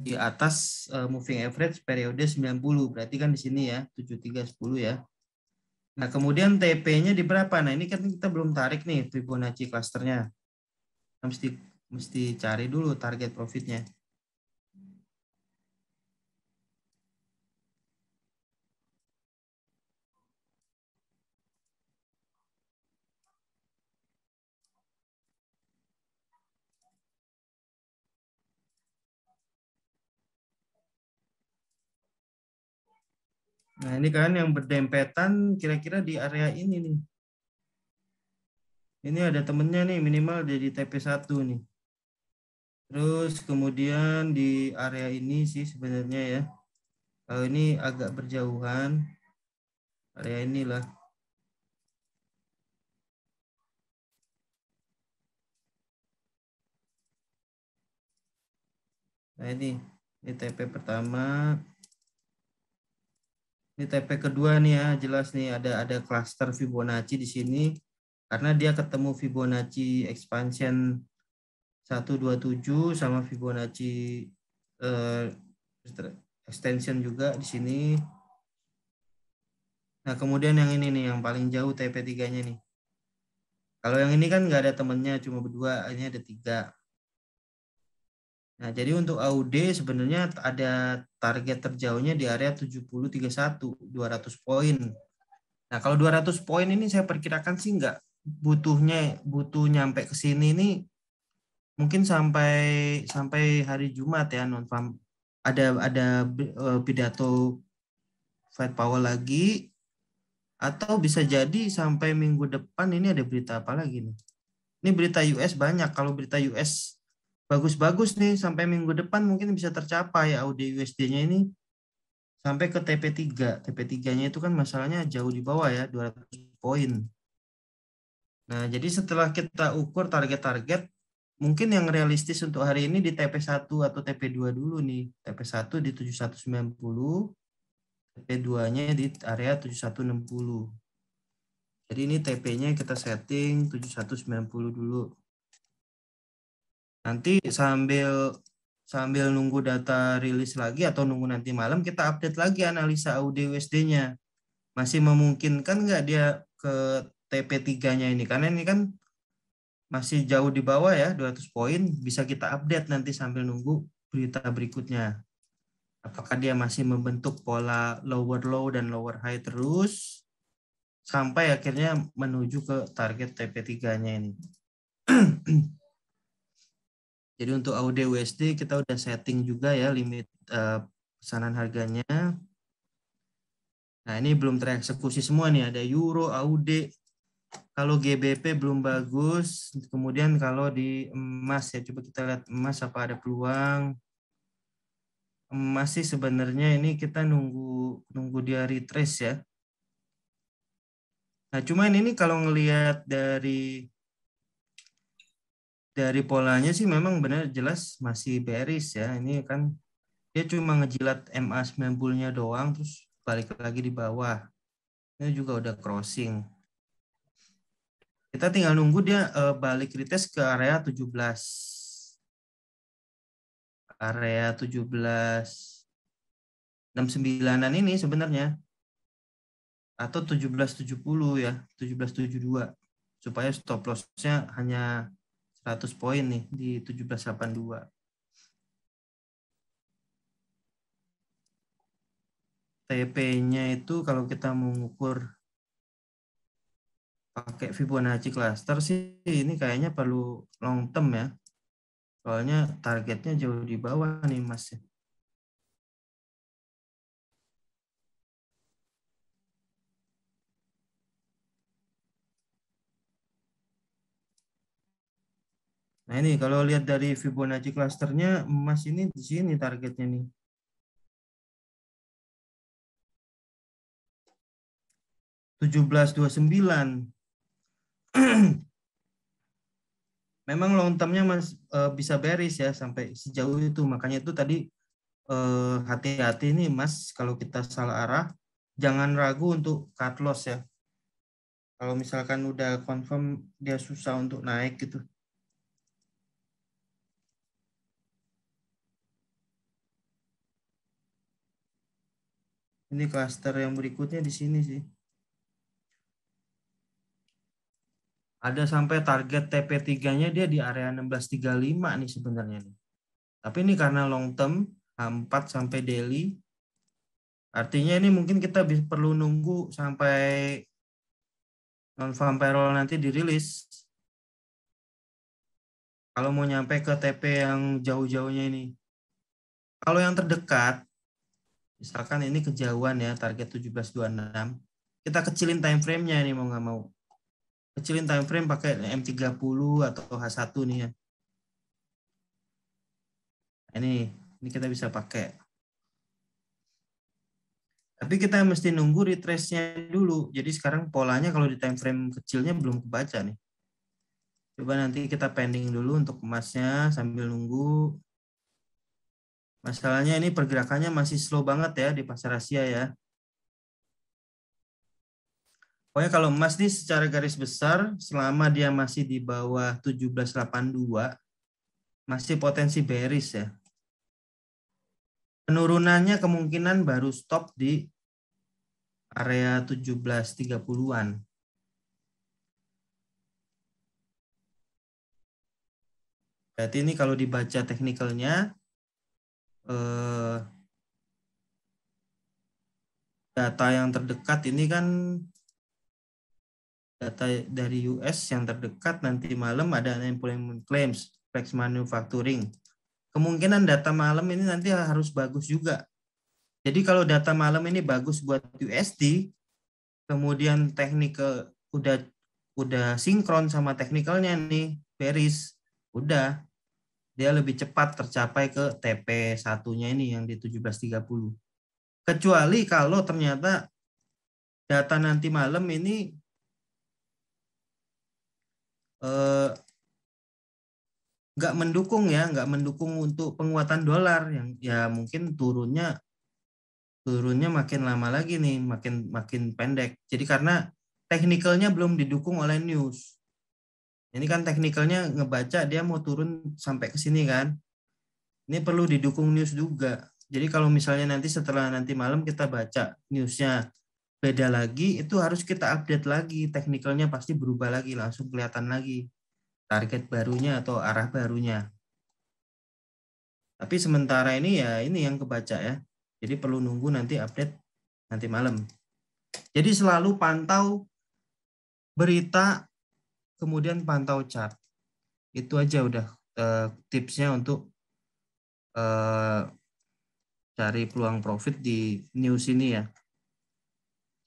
di atas eh, moving average periode 90 berarti kan di sini ya 7310 ya Nah, kemudian TP-nya di berapa? Nah, ini kan kita belum tarik nih Fibonacci clusternya. Mesti mesti cari dulu target profitnya. Nah, ini kan yang berdempetan kira-kira di area ini nih. Ini ada temennya nih minimal jadi TP1 nih. Terus kemudian di area ini sih sebenarnya ya. Kalau ini agak berjauhan. Area inilah. Nah ini, ini TP pertama. Ini TP kedua nih ya, jelas nih ada ada cluster Fibonacci di sini karena dia ketemu Fibonacci expansion 127 sama Fibonacci uh, extension juga di sini. Nah, kemudian yang ini nih, yang paling jauh TP3-nya nih. Kalau yang ini kan nggak ada temennya, cuma berdua, ini ada tiga. Nah, jadi untuk AUD sebenarnya ada target terjauhnya di area 7031, 200 poin. Nah, kalau 200 poin ini saya perkirakan sih nggak butuhnya butuh nyampe ke sini ini mungkin sampai sampai hari Jumat ya non farm ada ada eh, pidato Fed Powell lagi atau bisa jadi sampai minggu depan ini ada berita apa lagi nih? Ini berita US banyak. Kalau berita US bagus-bagus nih sampai minggu depan mungkin bisa tercapai AUD USD-nya ini sampai ke TP3. TP3-nya itu kan masalahnya jauh di bawah ya, 200 poin. Nah, jadi setelah kita ukur target-target mungkin yang realistis untuk hari ini di TP1 atau TP2 dulu nih. TP1 di 7190, TP2-nya di area 7160. Jadi ini TP-nya kita setting 7190 dulu. Nanti sambil sambil nunggu data rilis lagi atau nunggu nanti malam kita update lagi analisa AUD-USD-nya. Masih memungkinkan nggak dia ke TP3-nya ini? Karena ini kan masih jauh di bawah ya 200 poin bisa kita update nanti sambil nunggu berita berikutnya apakah dia masih membentuk pola lower low dan lower high terus sampai akhirnya menuju ke target TP3-nya ini. Jadi untuk AUD USD kita udah setting juga ya limit eh, pesanan harganya. Nah, ini belum tereksekusi semua nih, ada euro, AUD, kalau GBP belum bagus, kemudian kalau di emas ya coba kita lihat emas apa ada peluang. Emas sih sebenarnya ini kita nunggu nunggu dia retrace ya. Nah, cuman ini kalau ngelihat dari dari polanya sih memang benar jelas masih bearish ya. Ini kan dia cuma ngejilat MA 90-nya doang terus balik lagi di bawah. Ini juga udah crossing. Kita tinggal nunggu dia uh, balik retest ke area 17. Area 17 69-an ini sebenarnya atau 1770 ya, 1772 supaya stop loss-nya hanya 100 poin nih di 1782. TP-nya itu kalau kita mengukur pakai Fibonacci cluster sih ini kayaknya perlu long term ya. Soalnya targetnya jauh di bawah nih Mas. Nah ini kalau lihat dari Fibonacci clusternya emas ini di sini targetnya nih. tujuh belas dua sembilan memang long termnya mas uh, bisa beris ya sampai sejauh itu makanya itu tadi hati eh, hati-hati nih mas kalau kita salah arah jangan ragu untuk cut loss ya kalau misalkan udah confirm dia susah untuk naik gitu ini cluster yang berikutnya di sini sih ada sampai target TP3-nya dia di area 1635 nih sebenarnya nih. Tapi ini karena long term H4 sampai daily artinya ini mungkin kita bisa, perlu nunggu sampai non farm payroll nanti dirilis. Kalau mau nyampe ke TP yang jauh-jauhnya ini. Kalau yang terdekat misalkan ini kejauhan ya target 1726, kita kecilin time frame-nya ini mau nggak mau kecilin time frame pakai M30 atau H1 nih ya. Ini, ini kita bisa pakai. Tapi kita mesti nunggu retrace-nya dulu. Jadi sekarang polanya kalau di time frame kecilnya belum kebaca nih. Coba nanti kita pending dulu untuk emasnya sambil nunggu. Masalahnya ini pergerakannya masih slow banget ya di pasar Asia ya. Pokoknya kalau emas nih secara garis besar selama dia masih di bawah 1782 masih potensi bearish ya. Penurunannya kemungkinan baru stop di area 1730-an. Berarti ini kalau dibaca teknikalnya eh, data yang terdekat ini kan data dari US yang terdekat nanti malam ada unemployment claims, flex manufacturing. Kemungkinan data malam ini nanti harus bagus juga. Jadi kalau data malam ini bagus buat USD, kemudian technical eh, udah udah sinkron sama teknikalnya nih, Paris udah dia lebih cepat tercapai ke TP satunya ini yang di 1730. Kecuali kalau ternyata data nanti malam ini Eh, nggak uh, mendukung ya nggak mendukung untuk penguatan dolar yang ya mungkin turunnya turunnya makin lama lagi nih makin makin pendek jadi karena teknikalnya belum didukung oleh news ini kan teknikalnya ngebaca dia mau turun sampai ke sini kan ini perlu didukung news juga jadi kalau misalnya nanti setelah nanti malam kita baca newsnya beda lagi itu harus kita update lagi teknikalnya pasti berubah lagi langsung kelihatan lagi target barunya atau arah barunya tapi sementara ini ya ini yang kebaca ya jadi perlu nunggu nanti update nanti malam jadi selalu pantau berita kemudian pantau chart itu aja udah eh, tipsnya untuk eh, cari peluang profit di news ini ya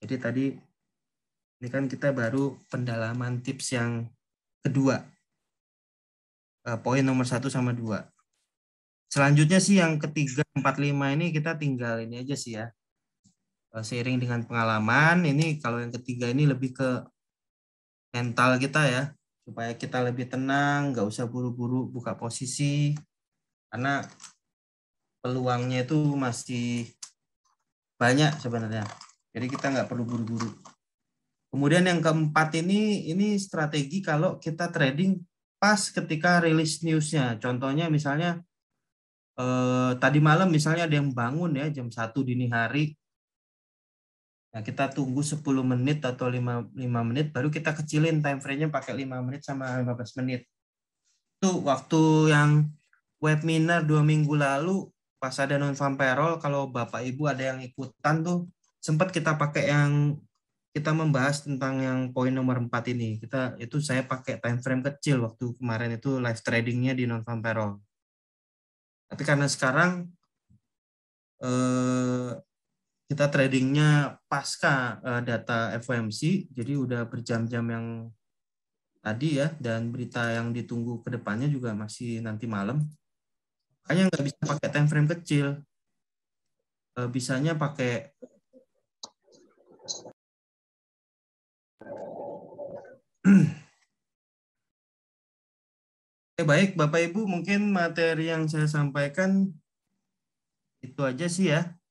jadi tadi ini kan kita baru pendalaman tips yang kedua. Eh, poin nomor satu sama dua. Selanjutnya sih yang ketiga, empat, lima ini kita tinggal ini aja sih ya. Eh, seiring dengan pengalaman, ini kalau yang ketiga ini lebih ke mental kita ya. Supaya kita lebih tenang, nggak usah buru-buru buka posisi. Karena peluangnya itu masih banyak sebenarnya. Jadi kita nggak perlu buru-buru. Kemudian yang keempat ini ini strategi kalau kita trading pas ketika rilis newsnya. Contohnya misalnya eh, tadi malam misalnya ada yang bangun ya jam satu dini hari. Nah, kita tunggu 10 menit atau 5, 5 menit baru kita kecilin time frame-nya pakai 5 menit sama 15 menit. Itu waktu yang webinar dua minggu lalu pas ada non farm payroll kalau Bapak Ibu ada yang ikutan tuh sempat kita pakai yang kita membahas tentang yang poin nomor 4 ini. Kita itu saya pakai time frame kecil waktu kemarin itu live tradingnya di non farm payroll. Tapi karena sekarang eh, kita tradingnya pasca eh, data FOMC, jadi udah berjam-jam yang tadi ya dan berita yang ditunggu kedepannya juga masih nanti malam. Makanya nggak bisa pakai time frame kecil. Eh, bisanya pakai Oke, eh, baik Bapak Ibu, mungkin materi yang saya sampaikan itu aja sih ya.